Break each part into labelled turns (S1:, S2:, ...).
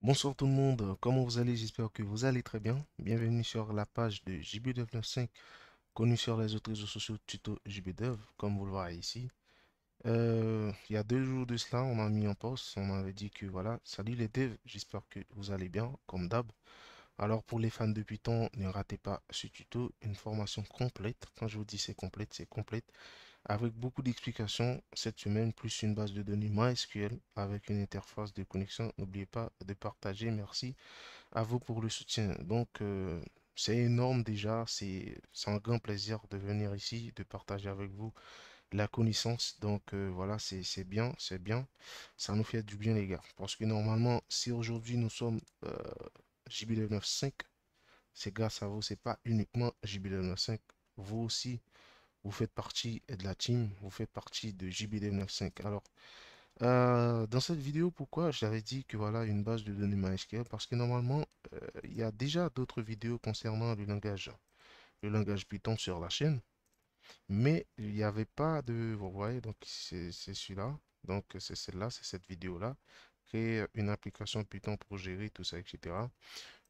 S1: Bonsoir tout le monde, comment vous allez J'espère que vous allez très bien. Bienvenue sur la page de JBDev95, connue sur les autres réseaux sociaux tuto JBDev, comme vous le voyez ici. Euh, il y a deux jours de cela, on m'a mis en poste, on m'avait dit que voilà, salut les devs, j'espère que vous allez bien, comme d'hab. Alors pour les fans de Python, ne ratez pas ce tuto, une formation complète. Quand je vous dis c'est complète, c'est complète avec beaucoup d'explications cette semaine, plus une base de données MySQL avec une interface de connexion. N'oubliez pas de partager. Merci à vous pour le soutien. Donc, euh, c'est énorme déjà. C'est un grand plaisir de venir ici, de partager avec vous la connaissance. Donc, euh, voilà, c'est bien, c'est bien. Ça nous fait du bien, les gars. Parce que normalement, si aujourd'hui nous sommes euh, jb c'est grâce à vous. C'est pas uniquement jb 95 Vous aussi, vous faites partie de la team, vous faites partie de JBD95. Alors, euh, dans cette vidéo, pourquoi j'avais dit que voilà une base de données MySQL Parce que normalement, euh, il y a déjà d'autres vidéos concernant le langage, le langage Python sur la chaîne. Mais il n'y avait pas de... Vous voyez, donc c'est celui-là. Donc c'est celle-là, c'est cette vidéo-là une application Python pour gérer tout ça, etc.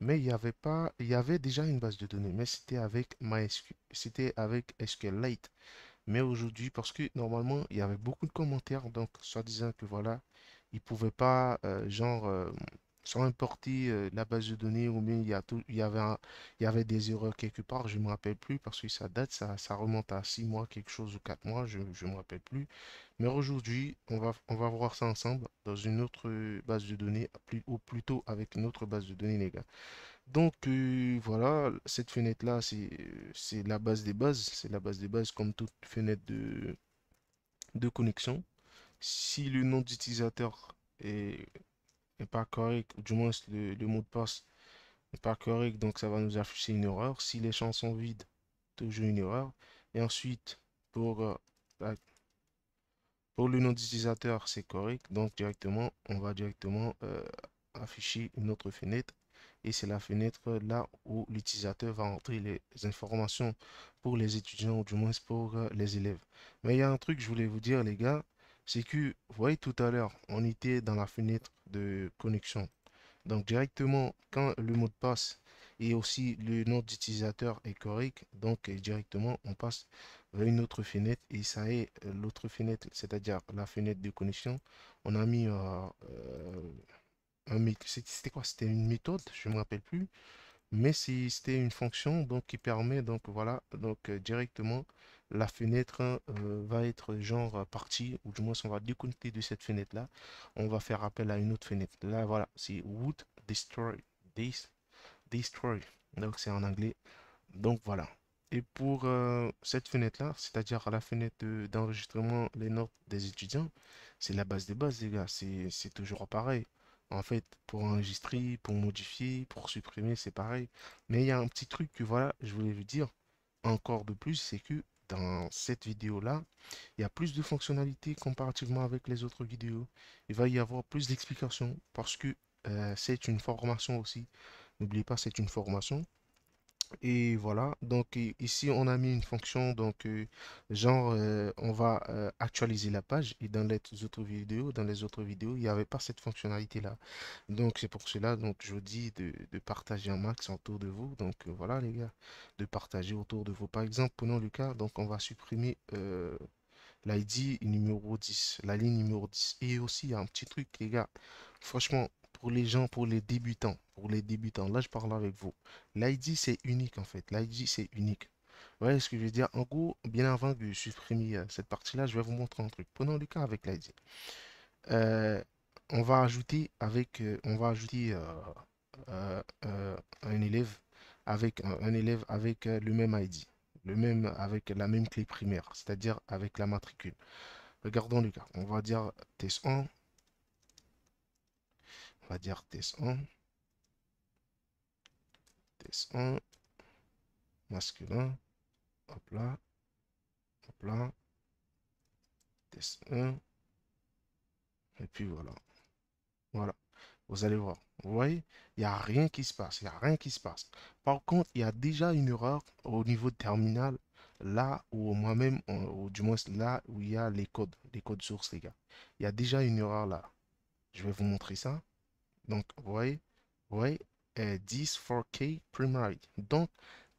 S1: Mais il n'y avait pas, il y avait déjà une base de données, mais c'était avec MySQL, c'était avec SQLite. Mais aujourd'hui, parce que normalement, il y avait beaucoup de commentaires, donc soi-disant que voilà, ils pouvait pas, euh, genre, euh, sont importés euh, la base de données ou bien il y, a tout, il, y avait il y avait des erreurs quelque part, je me rappelle plus parce que ça date, ça, remonte à 6 mois, quelque chose ou 4 mois, je ne me rappelle plus. Mais aujourd'hui, on va, on va voir ça ensemble dans une autre base de données, ou plutôt avec une autre base de données, les gars. Donc euh, voilà, cette fenêtre-là, c'est la base des bases, c'est la base des bases comme toute fenêtre de, de connexion. Si le nom d'utilisateur est pas correct, du moins le, mot de passe n'est pas correct, donc ça va nous afficher une erreur. Si les champs sont vides, toujours une erreur. Et ensuite, pour, euh, pour le nom d'utilisateur, c'est correct. Donc directement, on va directement euh, afficher une autre fenêtre. Et c'est la fenêtre euh, là où l'utilisateur va entrer les informations pour les étudiants, ou du moins pour les élèves. Mais il y a un truc que je voulais vous dire, les gars, c'est que, vous voyez, tout à l'heure, on était dans la fenêtre de connexion. Donc directement, quand le mot de passe et aussi le nom d'utilisateur est correct, donc directement on passe vers une autre fenêtre et ça est euh, l'autre fenêtre, c'est-à-dire la fenêtre de connexion. On a mis euh, euh un c'était quoi C'était une méthode, je me rappelle plus, mais c'était une fonction donc qui permet donc voilà donc euh, directement la fenêtre euh, va être genre partie, ou du moins on va déconnecter de cette fenêtre là, on va faire appel à une autre fenêtre. Là voilà, c'est wood destroy, this destroy, donc c'est en anglais. Donc voilà. Et pour euh, cette fenêtre là, c'est-à-dire la fenêtre d'enregistrement les notes des étudiants, c'est la base des bases les gars, c'est toujours pareil. En fait, pour enregistrer, pour modifier, pour supprimer, c'est pareil. Mais il y a un petit truc que voilà, je voulais vous dire encore de plus, c'est que dans cette vidéo là il y a plus de fonctionnalités comparativement avec les autres vidéos il va y avoir plus d'explications parce que euh, c'est une formation aussi n'oubliez pas c'est une formation et voilà donc ici on a mis une fonction donc euh, genre euh, on va euh, actualiser la page et dans les autres vidéos dans les autres vidéos il n'y avait pas cette fonctionnalité là donc c'est pour cela donc je vous dis de, de partager un max autour de vous donc voilà les gars de partager autour de vous par exemple prenons le cas donc on va supprimer l'ID numéro 10 la ligne numéro 10 et aussi il y a un petit truc les gars franchement pour les gens, pour les débutants. Pour les débutants, là, je parle avec vous. L'ID, c'est unique, en fait. L'ID, c'est unique. Vous voyez ce que je veux dire En gros, bien avant de supprimer euh, cette partie-là, je vais vous montrer un truc. Prenons le cas avec l'ID. Euh, on va ajouter avec... Euh, on va ajouter un élève avec un élève avec le même ID, le même avec la même clé primaire, c'est-à-dire avec la matricule. Regardons le cas. On va dire test 1, va dire test 1 test 1 masculin, hop là, hop là, test 1 et puis voilà, voilà. Vous allez voir. Vous voyez, il n'y a rien qui se passe. Il n'y a rien qui se passe. Par contre, il y a déjà une erreur au niveau terminal, là où moi-même, ou du moins là où il y a les codes, les codes sources, les gars. Il y a déjà une erreur là. Je vais vous montrer ça. Donc, voyez, voyez 10 4K primary. Donc,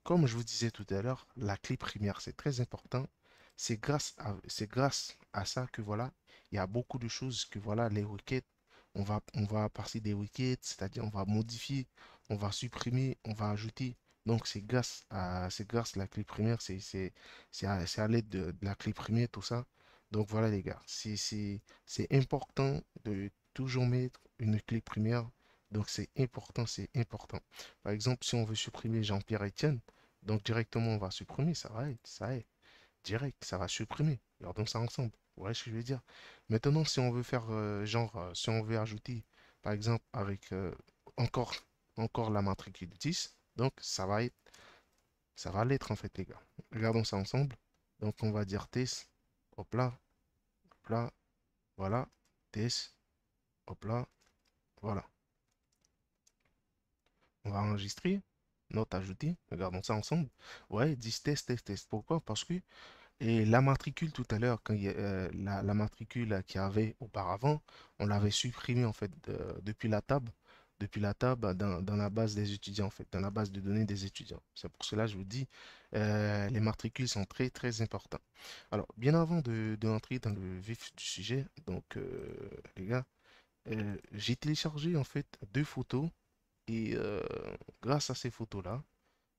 S1: comme je vous disais tout à l'heure, la clé primaire, c'est très important. C'est grâce, à, grâce à ça que voilà, il y a beaucoup de choses que voilà, les requêtes, on va, on va passer des requêtes, c'est-à-dire on va modifier, on va supprimer, on va ajouter. Donc c'est grâce à c'est grâce la clé primaire, c'est à, l'aide de, la clé primaire, tout ça. Donc voilà les gars, c'est important de toujours mettre une clé primaire. Donc c'est important, c'est important. Par exemple, si on veut supprimer Jean-Pierre Etienne, donc directement on va supprimer, ça va être, ça est. Direct, ça va supprimer. donc ça ensemble. ouais ce que je veux dire Maintenant, si on veut faire euh, genre, euh, si on veut ajouter, par exemple, avec euh, encore, encore la matricule 10, donc ça va être, ça va l'être en fait les gars. Regardons ça ensemble. Donc on va dire test, hop là, hop là, voilà, test, hop là, voilà. On va enregistrer. Note ajoutée. Regardons ça ensemble. Ouais, 10 test, test. tests. Pourquoi Parce que et la matricule tout à l'heure, euh, la, matricule qu'il y avait auparavant, on l'avait supprimée en fait depuis la table, depuis la table dans, la base des étudiants en fait, dans la base de données des étudiants. C'est pour cela que je vous dis, euh, les matricules sont très très importants. Alors, bien avant de, de entrer dans le vif du sujet, donc euh, les gars, euh, j'ai téléchargé en fait deux photos et euh, grâce à ces photos là,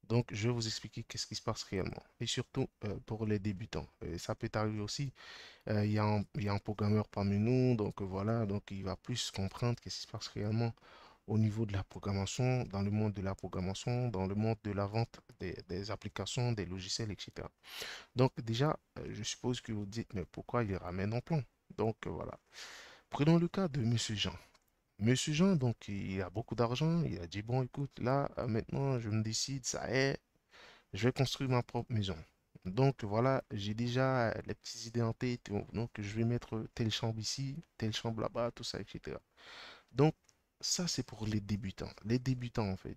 S1: donc je vais vous expliquer qu'est-ce qui se passe réellement et surtout euh, pour les débutants. Et ça peut arriver aussi, il y, a un, programmeur parmi nous, donc voilà, donc il va plus comprendre qu'est-ce qui se passe réellement au niveau de la programmation, dans le monde de la programmation, dans le monde de la vente des, des applications, des logiciels, etc. Donc déjà, je suppose que vous dites, mais pourquoi il ramène en plan Donc voilà. Prenons le cas de Monsieur Jean. Monsieur Jean, donc, il a beaucoup d'argent. Il a dit, bon, écoute, là, euh, maintenant, je me décide, ça est, je vais construire ma propre maison. Donc, voilà, j'ai déjà les petites idées en tête. Donc, je vais mettre telle chambre ici, telle chambre là-bas, tout ça, etc. Donc, ça, c'est pour les débutants. Les débutants, en fait.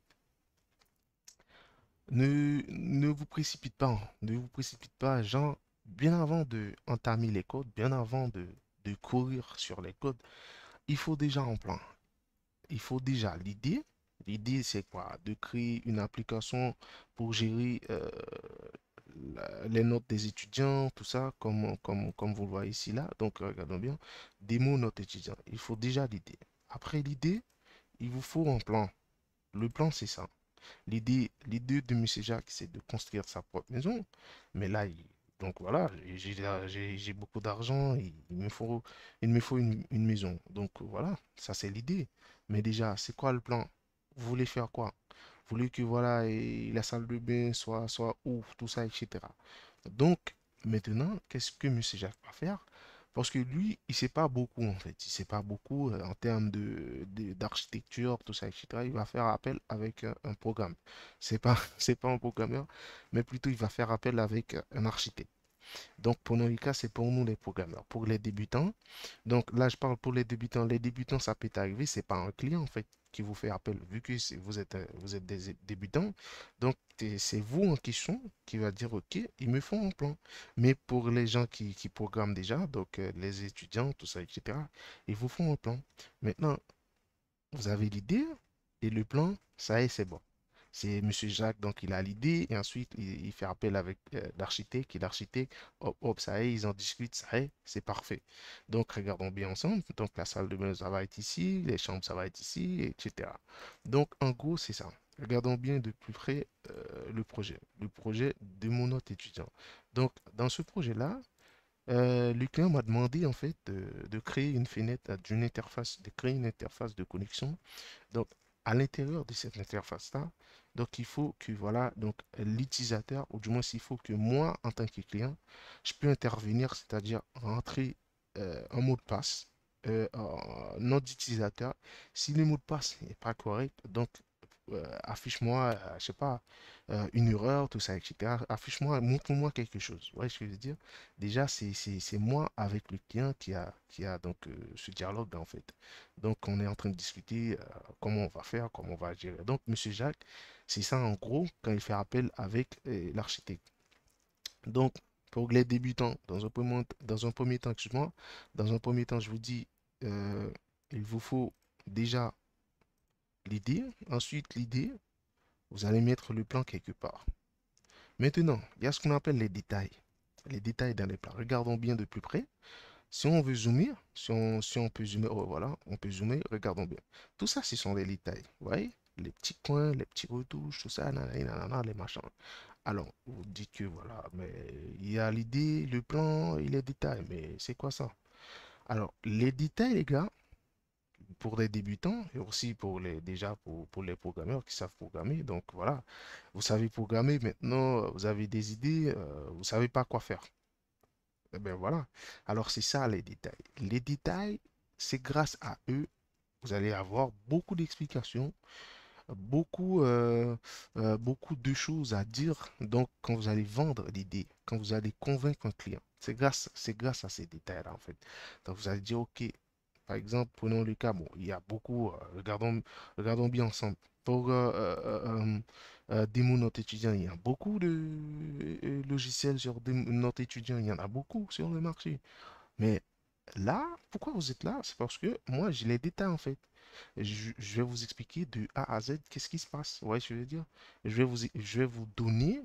S1: Ne, ne vous précipite pas. Hein. Ne vous précipite pas. Jean bien avant de entamer les codes, bien avant de de courir sur les codes, il faut déjà un plan. Il faut déjà l'idée. L'idée, c'est quoi De créer une application pour gérer euh, les notes des étudiants, tout ça, comme, comme, vous le voyez ici, là. Donc, regardons bien. mots notes étudiants. Il faut déjà l'idée. Après l'idée, il vous faut un plan. Le plan, c'est ça. L'idée de Monsieur Jacques, c'est de construire sa propre maison. Mais là, il donc voilà, j'ai beaucoup d'argent, il, me faut, une, maison. Donc voilà, ça c'est l'idée. Mais déjà, c'est quoi le plan Vous voulez faire quoi Vous voulez que voilà, et la salle de bain soit, soit ouf, tout ça, etc. Donc maintenant, qu'est-ce que M. Jacques va faire parce que lui, il sait pas beaucoup en fait. Il sait pas beaucoup euh, en termes de, d'architecture, tout ça, etc. Il va faire appel avec un, euh, un programme. C'est pas, c'est pas un programmeur, mais plutôt il va faire appel avec euh, un architecte. Donc pour cas c'est pour nous les programmeurs, pour les débutants. Donc là, je parle pour les débutants. Les débutants, ça peut arriver, c'est pas un client en fait qui vous fait appel, vu que vous êtes, euh, vous êtes des débutants. Donc c'est vous en question qui va dire, OK, ils me font un plan. Mais pour les gens qui, qui programment déjà, donc euh, les étudiants, tout ça, etc., ils vous font un plan. Maintenant, vous avez l'idée et le plan, ça y est, c'est bon c'est Monsieur Jacques, donc il a l'idée, et ensuite il, fait appel avec euh, l'architecte, et l'architecte, hop, hop, ça y est, ils en discutent, ça y est, c'est parfait. Donc regardons bien ensemble, donc la salle de bain, ça va être ici, les chambres, ça va être ici, etc. Donc en gros, c'est ça. Regardons bien de plus près euh, le projet, le projet de mon autre étudiant. Donc dans ce projet-là, euh, le client m'a demandé en fait de, de créer une fenêtre euh, d'une interface, de créer une interface de connexion. Donc à l'intérieur de cette interface là, donc il faut que voilà, donc l'utilisateur, ou du moins s'il faut que moi, en tant que client, je peux intervenir, c'est-à-dire rentrer un mot de passe, euh, nom d'utilisateur. Si le mot de passe n'est pas correct, donc euh, affiche-moi, euh, je sais pas, euh, une erreur, tout ça, etc. Affiche-moi, montre-moi quelque chose. Vous voyez ce que je veux dire Déjà, c'est moi avec le client qui a, qui a donc ce dialogue, en fait. Donc, on est en train de discuter comment on va faire, comment on va gérer. Donc, Monsieur Jacques, c'est ça, en gros, quand il fait appel avec l'architecte. Donc, pour les débutants, dans un premier, dans un premier temps, excuse-moi, dans un premier temps, je vous dis, il vous faut déjà l'idée, ensuite l'idée, vous allez mettre le plan quelque part. Maintenant, il y a ce qu'on appelle les détails. Les détails dans les plans. Regardons bien de plus près. Si on veut zoomer, si on, si on peut zoomer, oh, voilà, on peut zoomer, regardons bien. Tout ça, ce sont des détails, vous voyez Les petits coins, les petits retouches, tout ça, les machins. Alors, vous dites que voilà, mais il y a l'idée, le plan et les détails, mais c'est quoi ça Alors, les détails, les gars, pour les débutants et aussi pour les déjà pour, pour, les programmeurs qui savent programmer. Donc voilà, vous savez programmer maintenant, vous avez des idées, euh, vous savez pas quoi faire. Et eh bien voilà. Alors c'est ça les détails. Les détails, c'est grâce à eux, vous allez avoir beaucoup d'explications, beaucoup, euh, euh, beaucoup de choses à dire. Donc quand vous allez vendre l'idée, quand vous allez convaincre un client, c'est grâce, c'est grâce à ces détails-là en fait. Donc vous allez dire ok par exemple, prenons le cas, bon, il y a beaucoup, euh, regardons, regardons bien ensemble. Pour euh, euh, euh, euh étudiant, il y a beaucoup de logiciels sur notre étudiant, il y en a beaucoup sur le marché. Mais là, pourquoi vous êtes là C'est parce que moi, j'ai les détails en fait. Je, vais vous expliquer de A à Z qu'est-ce qui se passe. Vous je veux dire je vais, vous, je vais vous donner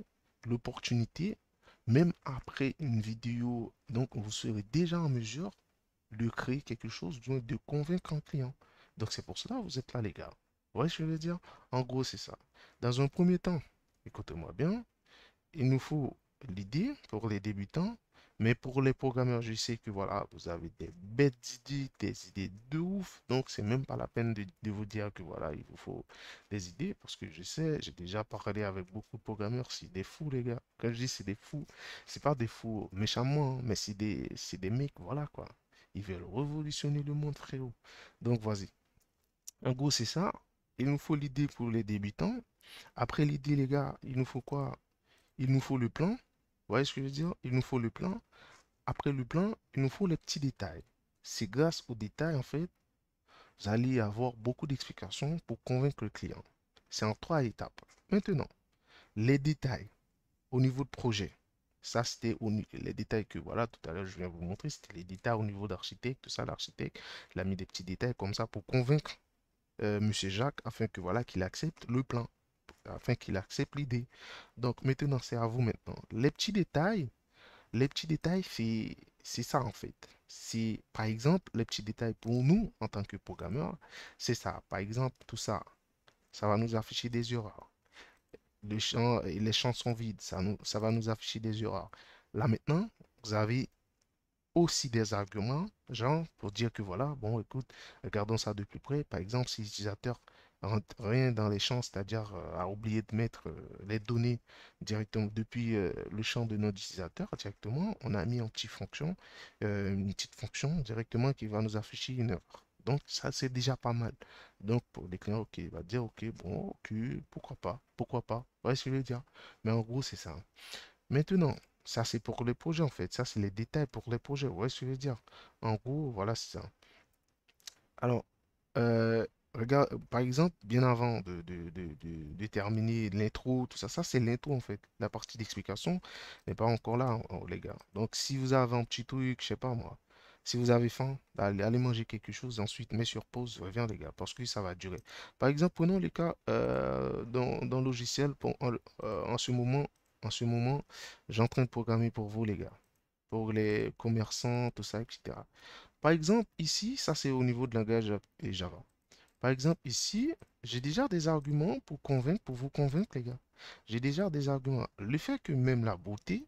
S1: l'opportunité, même après une vidéo. Donc, vous serez déjà en mesure de créer quelque chose, de convaincre un client. Donc c'est pour cela que vous êtes là, les gars. Vous voyez ce que je veux dire En gros, c'est ça. Dans un premier temps, écoutez-moi bien, il nous faut l'idée pour les débutants, mais pour les programmeurs, je sais que voilà, vous avez des bêtes idées, des idées de ouf. Donc, c'est même pas la peine de, vous dire que voilà, il vous faut des idées. Parce que je sais, j'ai déjà parlé avec beaucoup de programmeurs. C'est des fous, les gars. Quand je dis c'est des fous, c'est pas des fous méchamment, hein, mais c'est des, des mecs, voilà quoi. Ils veulent révolutionner le monde, frérot. Donc, voici y En gros, c'est ça. Il nous faut l'idée pour les débutants. Après l'idée, les gars, il nous faut quoi Il nous faut le plan. Vous voyez ce que je veux dire Il nous faut le plan. Après le plan, il nous faut les petits détails. C'est grâce aux détails, en fait, vous allez avoir beaucoup d'explications pour convaincre le client. C'est en trois étapes. Maintenant, les détails au niveau de projet. Ça, c'était les détails que voilà, tout à l'heure, je viens vous montrer. C'était les détails au niveau d'architecte, tout ça, l'architecte. Il a mis des petits détails comme ça pour convaincre euh, M. Jacques afin que voilà qu'il accepte le plan, afin qu'il accepte l'idée. Donc maintenant, c'est à vous maintenant. Les petits détails, les petits détails, c'est ça en fait. C'est par exemple les petits détails pour nous en tant que programmeurs, c'est ça. Par exemple, tout ça, ça va nous afficher des erreurs champs et les champs sont vides. Ça, nous, ça va nous afficher des erreurs. Là maintenant, vous avez aussi des arguments, genre pour dire que voilà, bon, écoute, regardons ça de plus près. Par exemple, si l'utilisateur rentre rien dans les champs, c'est-à-dire euh, a oublié de mettre euh, les données directement depuis euh, le champ de notre utilisateur directement, on a mis en petite fonction, une petite fonction directement qui va nous afficher une erreur. Donc, ça, c'est déjà pas mal. Donc, pour les clients, ok, va dire, ok, bon, ok, pourquoi pas, pourquoi pas. ouais ce que je veux dire Mais en gros, c'est ça. Maintenant, ça, c'est pour les projets, en fait. Ça, c'est les détails pour les projets. ouais ce que je veux dire En gros, voilà, c'est ça. Alors, euh, regarde, par exemple, bien avant de, de, de, de terminer l'intro, tout ça, ça c'est l'intro en fait. La partie d'explication n'est pas encore là, hein, les gars. Donc si vous avez un petit truc, je sais pas moi, si vous avez faim, allez, manger quelque chose, ensuite mais sur pause, reviens les gars, parce que ça va durer. Par exemple, prenons les cas euh, dans, dans, le logiciel, pour, euh, en, ce moment, en ce moment, j'ai train de programmer pour vous les gars, pour les commerçants, tout ça, etc. Par exemple, ici, ça c'est au niveau de langage et Java. Par exemple, ici, j'ai déjà des arguments pour convaincre, pour vous convaincre, les gars. J'ai déjà des arguments. Le fait que même la beauté,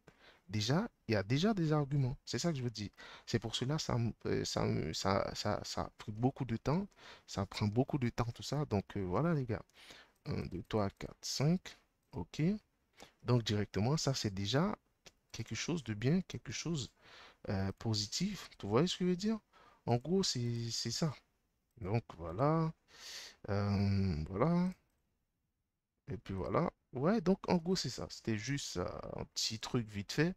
S1: déjà, il y a déjà des arguments. C'est ça que je veux dire. C'est pour cela ça euh, ça, ça, ça, a pris beaucoup de temps. Ça prend beaucoup de temps, tout ça. Donc, euh, voilà, les gars. 1, 2, 3, 4, 5. OK. Donc, directement, ça, c'est déjà quelque chose de bien, quelque chose euh, positif. Vous voyez ce que je veux dire En gros, c'est ça. Donc, voilà. Euh, voilà. Et puis, voilà. Ouais, donc en gros, c'est ça. C'était juste euh, un petit truc vite fait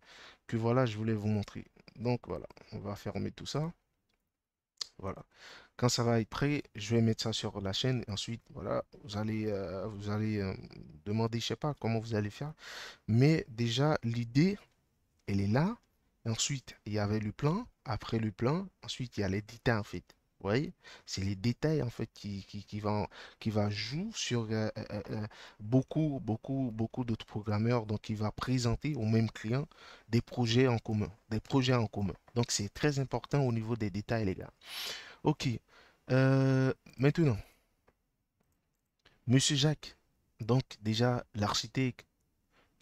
S1: que voilà, je voulais vous montrer. Donc voilà, on va fermer tout ça. Voilà. Quand ça va être prêt, je vais mettre ça sur la chaîne. Et ensuite, voilà, vous allez, euh, vous allez euh, demander, je sais pas comment vous allez faire. Mais déjà, l'idée, elle est là. ensuite, il y avait le plan. Après le plan, ensuite, il y a l'éditeur en fait voyez C'est les détails en fait qui, qui, qui vont, va jouer sur euh, euh, euh, beaucoup, beaucoup, beaucoup d'autres programmeurs. Donc, il va présenter au même client des projets en commun, des projets en commun. Donc, c'est très important au niveau des détails, les gars. Ok. maintenant, Monsieur Jacques, donc déjà l'architecte,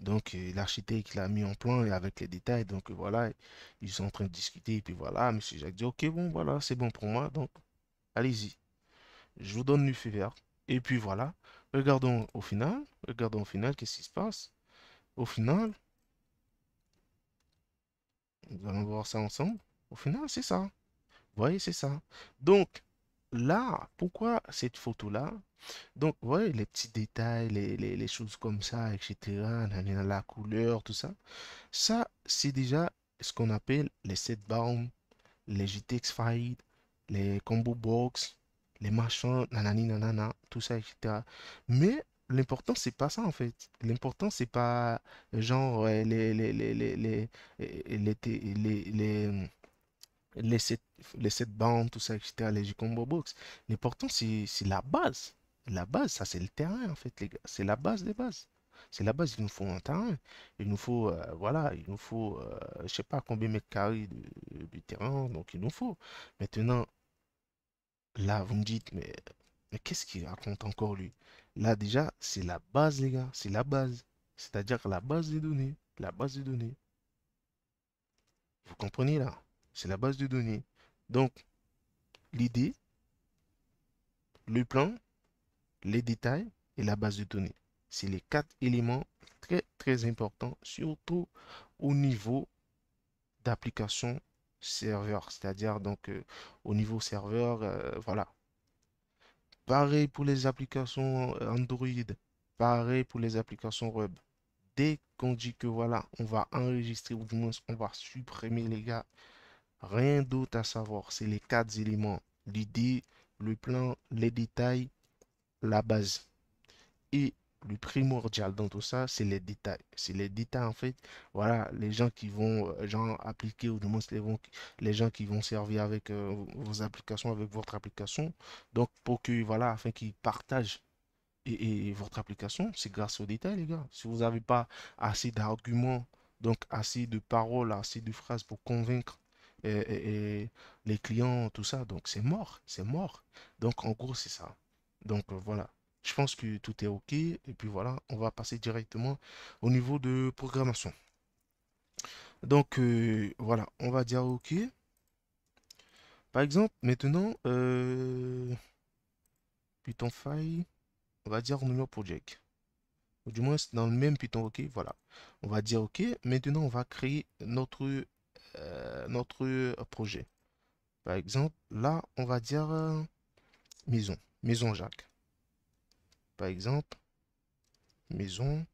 S1: donc euh, l'architecte l'a mis en plan et avec les détails. Donc euh, voilà, ils sont en train de discuter. Et puis voilà, Monsieur Jacques dit, ok, bon, voilà, c'est bon pour moi. Donc allez-y. Je vous donne le feu vert. Et puis voilà, regardons au final. Regardons au final, qu'est-ce qui se passe. Au final, nous allons voir ça ensemble. Au final, c'est ça. Vous voyez, c'est ça. Donc, là, pourquoi cette photo-là Donc, vous voyez les petits détails, les, les, choses comme ça, etc., la couleur, tout ça. Ça, c'est déjà ce qu'on appelle les setbound, les GTX Fight, les combo box, les machins, nanani, nanana, tout ça, etc. Mais l'important c'est pas ça en fait l'important c'est pas genre les les les sept, les bandes, tout ça, etc., les combo box. L'important, c'est la base. La base, ça, c'est le terrain, en fait, les gars. C'est la base des bases. C'est la base, il nous faut un terrain. Il nous faut, euh, voilà, il nous faut, je euh, je sais pas combien de mètres carrés de, terrain, donc il nous faut. Maintenant, là, vous me dites, mais, mais qu'est-ce qu'il raconte encore, lui Là, déjà, c'est la base, les gars. C'est la base. C'est-à-dire la base des données. La base des données. Vous comprenez, là c'est la base de données. Donc, l'idée, le plan, les détails et la base de données. C'est les quatre éléments très très importants, surtout au niveau d'application serveur, c'est-à-dire donc euh, au niveau serveur, euh, voilà. Pareil pour les applications euh, Android, pareil pour les applications web. Dès qu'on dit que voilà, on va enregistrer ou moins on va supprimer les gars Rien d'autre à savoir. C'est les quatre éléments. L'idée, le plan, les détails, la base. Et le primordial dans tout ça, c'est les détails. C'est les détails, en fait. Voilà, les gens qui vont euh, appliquer, ou du moins les, les gens qui vont servir avec euh, vos applications, avec votre application. Donc, pour que, voilà, afin qu'ils partagent et, votre application, c'est grâce aux détails, les gars. Si vous n'avez pas assez d'arguments, donc assez de paroles, assez de phrases pour convaincre les clients, tout ça. Donc c'est mort, c'est mort. Donc en gros, c'est ça. Donc euh, voilà, je pense que tout est OK. Et puis voilà, on va passer directement au niveau de programmation. Donc euh, voilà, on va dire OK. Par exemple, maintenant, euh, Python file, on va dire numéro project. Ou du moins, dans le même Python OK, voilà. On va dire OK. Maintenant, on va créer notre euh, notre euh, projet. Par exemple, là, on va dire euh, maison, maison Jacques. Par exemple, maison.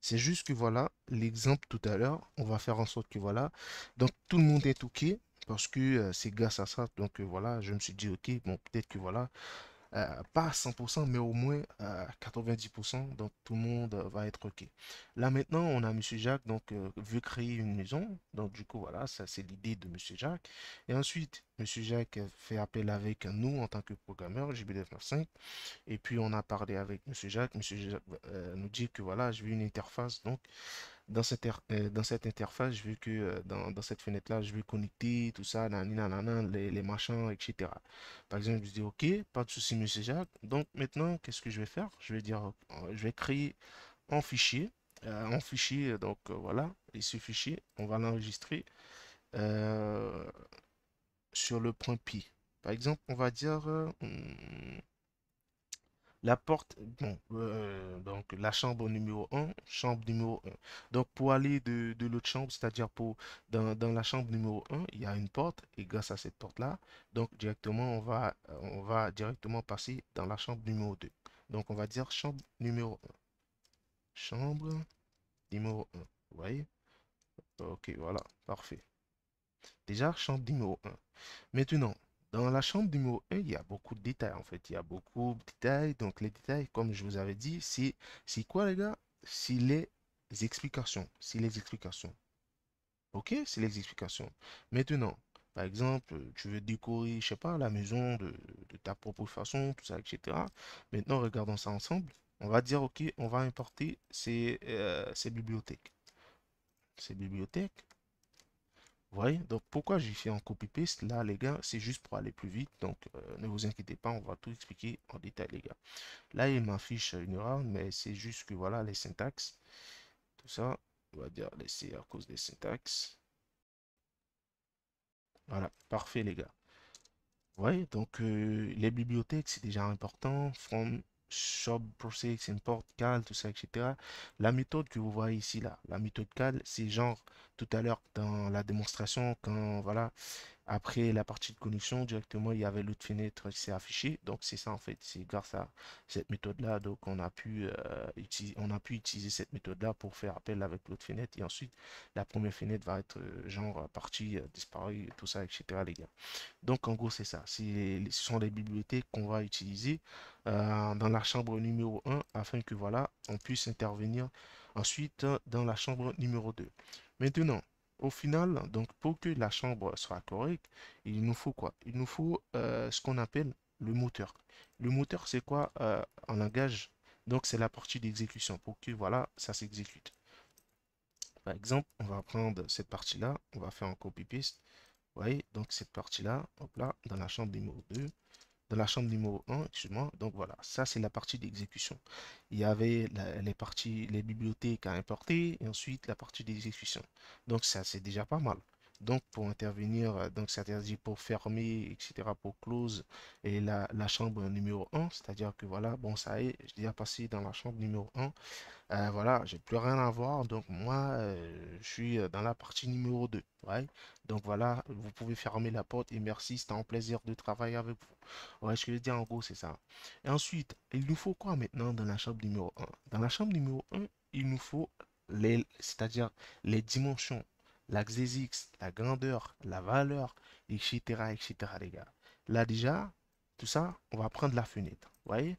S1: C'est juste que voilà, l'exemple tout à l'heure, on va faire en sorte que voilà, donc tout le monde est OK parce que c'est grâce à ça. Donc voilà, je me suis dit OK, bon, peut-être que voilà, euh, pas à 100%, mais au moins à euh, 90%, donc tout le monde euh, va être OK. Là maintenant, on a M. Jacques, donc veut créer une maison, donc du coup, voilà, ça c'est l'idée de M. Jacques. Et ensuite, M. Jacques fait appel avec nous en tant que programmeur, gb95 et puis on a parlé avec M. Jacques, M. Jacques nous dit que voilà, je veux une interface, donc dans cette, euh, dans cette interface, je veux que euh, dans, dans, cette fenêtre-là, je vais connecter tout ça, nan les, les machins, etc. Par exemple, je dis OK, pas de souci, monsieur Jacques. Donc maintenant, qu'est-ce que je vais faire Je vais dire, euh, je vais créer un fichier. un fichier, donc voilà, et ce fichier, on va l'enregistrer sur le point pi. Par exemple, on va dire hmm, la porte, bon, euh, donc la chambre numéro 1, chambre numéro 1. Donc pour aller de, de l'autre chambre, c'est-à-dire pour dans, dans, la chambre numéro 1, il y a une porte et grâce à cette porte-là, donc directement on va, on va directement passer dans la chambre numéro 2. Donc on va dire chambre numéro 1. Chambre numéro 1, vous voyez Ok, voilà, parfait. Déjà, chambre numéro 1. Maintenant, dans la chambre numéro 1, il y a beaucoup de détails en fait. Il y a beaucoup de détails. Donc les détails, comme je vous avais dit, c'est quoi les gars C'est les explications. C'est les explications. Ok C'est les explications. Maintenant, par exemple, tu veux décorer, je sais pas, la maison de, ta propre façon, tout ça, etc. Maintenant, regardons ça ensemble. On va dire, ok, on va importer ces, euh, ces bibliothèques. Ces bibliothèques voyez Donc, pourquoi j'ai fait en copy-paste Là, les gars, c'est juste pour aller plus vite. Donc, euh, ne vous inquiétez pas, on va tout expliquer en détail, les gars. Là, il m'affiche une erreur, mais c'est juste que, voilà, les syntaxes. Tout ça, on va dire laisser à cause des syntaxes. Voilà, parfait, les gars. Vous voyez, donc, euh, les bibliothèques, c'est déjà important. From shop process, import, cal, tout ça, etc. La méthode que vous voyez ici, là, la méthode cal, c'est genre tout à l'heure dans la démonstration, quand voilà, après la partie de connexion, directement, il y avait l'autre fenêtre qui s'est affichée. Donc, c'est ça, en fait. C'est grâce à cette méthode-là. Donc, on a, pu, euh, utiliser, on a pu utiliser cette méthode-là pour faire appel avec l'autre fenêtre. Et ensuite, la première fenêtre va être euh, genre euh, partie, disparue, tout ça, etc. Les gars. Donc, en gros, c'est ça. Ce sont les bibliothèques qu'on va utiliser dans la chambre numéro 1 afin que, voilà, on puisse intervenir ensuite dans la chambre numéro 2. Maintenant, au final, donc pour que la chambre soit correcte, il nous faut quoi Il nous faut euh, ce qu'on appelle le moteur. Le moteur, c'est quoi euh, en langage Donc c'est la partie d'exécution pour que voilà, ça s'exécute. Par exemple, on va prendre cette partie-là, on va faire un copy-paste. Vous voyez, donc cette partie-là, hop là, dans la chambre numéro 2, dans la chambre numéro 1, excuse-moi. Donc voilà, ça c'est la partie d'exécution. Il y avait les parties, les bibliothèques à importer et ensuite la partie d'exécution. Donc ça c'est déjà pas mal. Donc, pour intervenir, euh, donc c'est-à-dire pour fermer, etc., pour close et la, chambre numéro 1, c'est-à-dire que voilà, bon, ça y est, j'ai déjà passé dans la chambre numéro 1, euh, voilà, j'ai plus rien à voir, donc moi, euh, je suis euh, dans la partie numéro 2, ouais. Donc voilà, vous pouvez fermer la porte et merci, c'est un plaisir de travailler avec vous. Ouais, ce que je dis en gros, c'est ça. Et ensuite, il nous faut quoi maintenant dans la chambre numéro 1 Dans la chambre numéro 1, il nous faut les, c'est-à-dire les dimensions l'axe des X, la grandeur, la valeur, etc., etc., les gars. Là, déjà, tout ça, on va prendre la fenêtre, voyez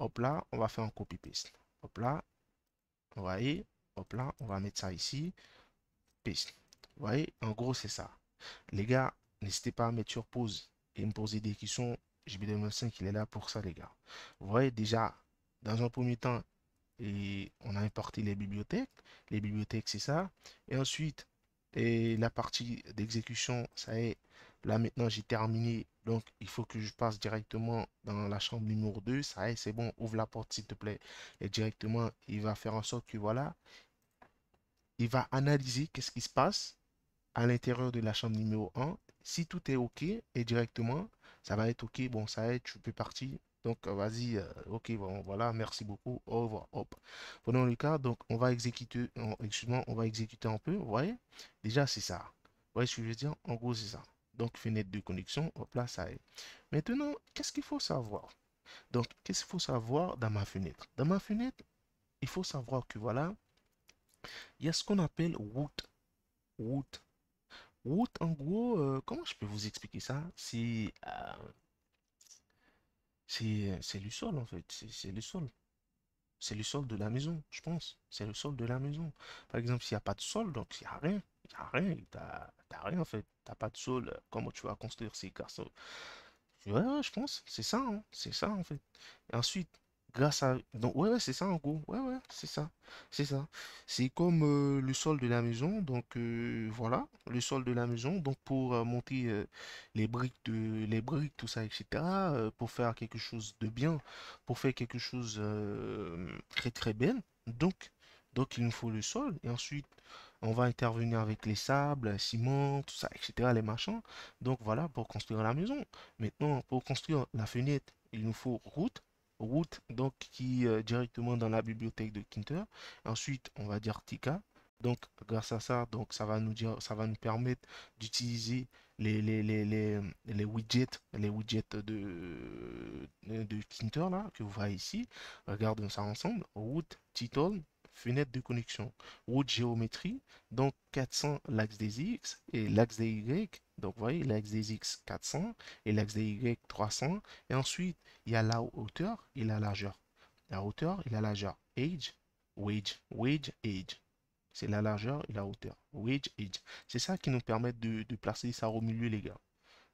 S1: Hop là, on va faire un copy-paste. Hop là, vous voyez Hop là, on va mettre ça ici. Paste. Vous voyez En gros, c'est ça. Les gars, n'hésitez pas à mettre sur pause et me poser des questions. jb 5, il est là pour ça, les gars. Vous voyez, déjà, dans un premier temps, et on a importé les bibliothèques. Les bibliothèques, c'est ça. Et ensuite, et la partie d'exécution, ça est, là maintenant j'ai terminé, donc il faut que je passe directement dans la chambre numéro 2, ça est, c'est bon, ouvre la porte s'il te plaît, et directement il va faire en sorte que voilà, il va analyser qu'est-ce qui se passe à l'intérieur de la chambre numéro 1, si tout est ok, et directement ça va être ok, bon ça est, tu peux partir, donc, euh, vas-y, euh, ok, bon voilà, merci beaucoup, au revoir, hop. Prenons le cas, donc on va exécuter, excuse-moi, on va exécuter un peu, vous voyez Déjà, c'est ça. Vous voyez ce que je veux dire En gros, c'est ça. Donc, fenêtre de connexion, hop là, ça est. Maintenant, qu'est-ce qu'il faut savoir Donc, qu'est-ce qu'il faut savoir dans ma fenêtre Dans ma fenêtre, il faut savoir que, voilà, il y a ce qu'on appelle route. Route. Route, en gros, euh, comment je peux vous expliquer ça si euh, c'est le sol, en fait. C'est le sol. C'est le sol de la maison, je pense. C'est le sol de la maison. Par exemple, s'il n'y a pas de sol, donc il n'y a rien. Il n'y a rien. Tu rien, en fait. Tu pas de sol. Euh, comment tu vas construire ces garçons Ouais, ouais, je pense. C'est ça, hein. c'est ça, en fait. ensuite, grâce à... Donc, ouais, c'est ça en gros. Ouais, ouais, c'est ça. C'est ça. C'est comme euh, le sol de la maison. Donc, euh, voilà, le sol de la maison. Donc, pour euh, monter les, briques de, les briques, tout ça, etc. pour faire quelque chose de bien. Pour faire quelque chose très, très belle Donc, donc, il nous faut le sol. Et ensuite, on va intervenir avec les sables, ciment, tout ça, etc. Les machins. Donc, voilà, pour construire la maison. Maintenant, pour construire la fenêtre, il nous faut route root donc qui euh, directement dans la bibliothèque de Kinter. Ensuite, on va dire Tika. Donc, grâce à ça, donc ça va nous dire, ça va nous permettre d'utiliser les, les, les, les, widgets, les widgets de, de Kinter là que vous voyez ici. Regardons ça ensemble. Route, title, fenêtre de connexion, route géométrie, donc 400 l'axe des X et l'axe des Y, donc vous voyez l'axe des X 400 et l'axe des Y 300, et ensuite il y a la hauteur et la largeur. La hauteur et la largeur, age, wage, wage, age. C'est la largeur et la hauteur, wage, age. C'est ça qui nous permet de, placer ça au milieu les gars.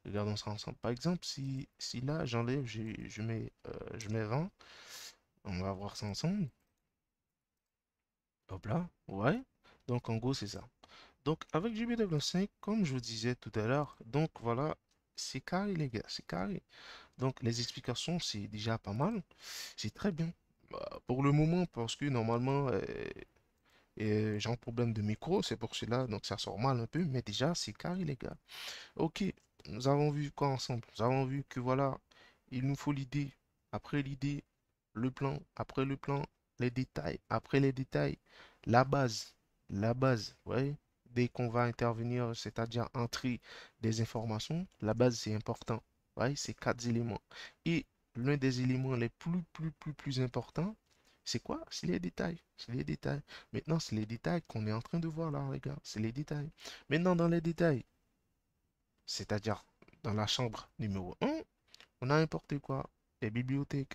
S1: Regardons ça ensemble. Par exemple, si, si là j'enlève, je, je, mets, euh, je mets 20, on va voir ça ensemble là, ouais. Donc en gros, c'est ça. Donc avec gbw 5, comme je vous disais tout à l'heure, donc voilà, c'est carré les gars, c'est carré. Donc les explications, c'est déjà pas mal. C'est très bien. Bah, pour le moment, parce que normalement, euh, euh, j'ai un problème de micro, c'est pour cela, donc ça sort mal un peu, mais déjà, c'est carré les gars. Ok, nous avons vu quoi ensemble Nous avons vu que voilà, il nous faut l'idée, après l'idée, le plan, après le plan, détails, après les détails, la base, la base, oui dès qu'on va intervenir, c'est-à-dire entrer des informations, la base c'est important, voyez, c'est quatre éléments. Et l'un des éléments les plus, plus, plus, plus important c'est quoi C'est les détails. C'est les détails. Maintenant, c'est les détails qu'on est en train de voir là, les gars. C'est les détails. Maintenant, dans les détails, c'est-à-dire dans la chambre numéro 1, on a importé quoi Les bibliothèques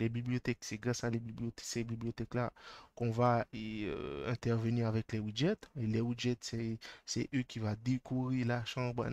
S1: les bibliothèques. C'est grâce à les bibliothèques, ces bibliothèques-là qu'on va euh, intervenir avec les widgets. Et les widgets, c'est eux qui va découvrir la chambre,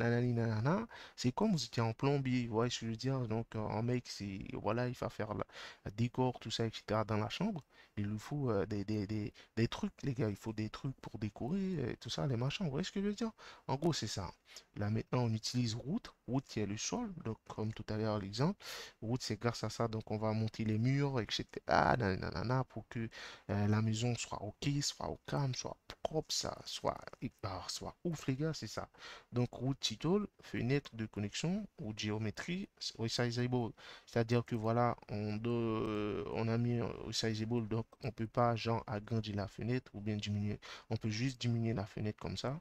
S1: C'est comme vous étiez en plombier, vous voyez ce que je veux dire. Donc, euh, un mec, voilà, il va faire la, décor, tout ça, etc. dans la chambre. Il lui faut euh, des, des, trucs, les gars. Il faut des trucs pour découvrir tout ça, les machins. Vous voyez ce que je veux dire En gros, c'est ça. Là, maintenant, on utilise route. Route, qui est le sol. Donc, comme tout à l'heure, l'exemple. Route, c'est grâce à ça. Donc, on va monter les les murs, etc. Nanana, pour que euh, la maison soit ok, soit au calme, soit propre, ça, soit, soit ouf, les gars, c'est ça. Donc, route title, fenêtre de connexion ou géométrie resizable. C'est-à-dire que voilà, on, doit euh, on a mis resizable, euh, donc on peut pas, genre, agrandir la fenêtre ou bien diminuer. On peut juste diminuer la fenêtre comme ça,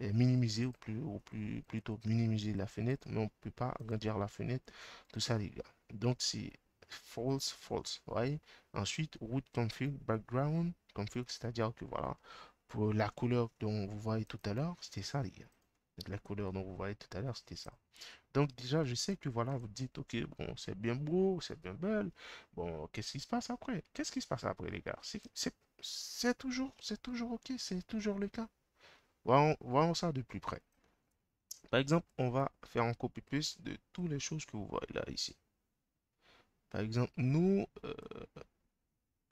S1: et minimiser ou, plus, ou plus, plutôt minimiser la fenêtre, mais on peut pas agrandir la fenêtre, tout ça, les gars. Donc, c'est false, false. Voyez Ensuite, root config background, config, c'est-à-dire que voilà, pour la couleur dont vous voyez tout à l'heure, c'était ça, les gars. la couleur dont vous voyez tout à l'heure, c'était ça. Donc, déjà, je sais que voilà, vous dites, ok, bon, c'est bien beau, c'est bien belle. Bon, qu'est-ce qui se passe après Qu'est-ce qui se passe après, les gars C'est toujours, c'est toujours ok, c'est toujours le cas. Voyons, voyons ça de plus près. Par exemple, on va faire un copy-paste de toutes les choses que vous voyez là, ici. Par exemple, nous, euh,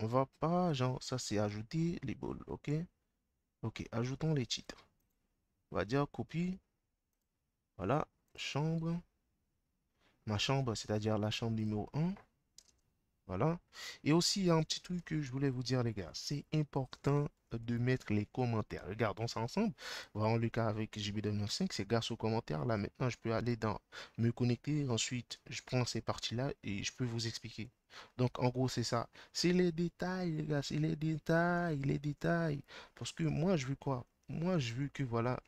S1: on va pas, genre, ça c'est ajouter les balles, ok Ok, ajoutons les titres. On va dire copie, voilà, chambre, ma chambre, c'est-à-dire la chambre numéro 1. Voilà. Et aussi, il y a un petit truc que je voulais vous dire, les gars. C'est important de mettre les commentaires. Regardons ça ensemble. En le cas avec jb 25 c'est grâce aux commentaires. Là, maintenant, je peux aller dans me connecter. Ensuite, je prends ces parties-là et je peux vous expliquer. Donc, en gros, c'est ça. C'est les détails, les gars. C'est les détails, les détails. Parce que moi, je veux quoi Moi, je veux que, voilà,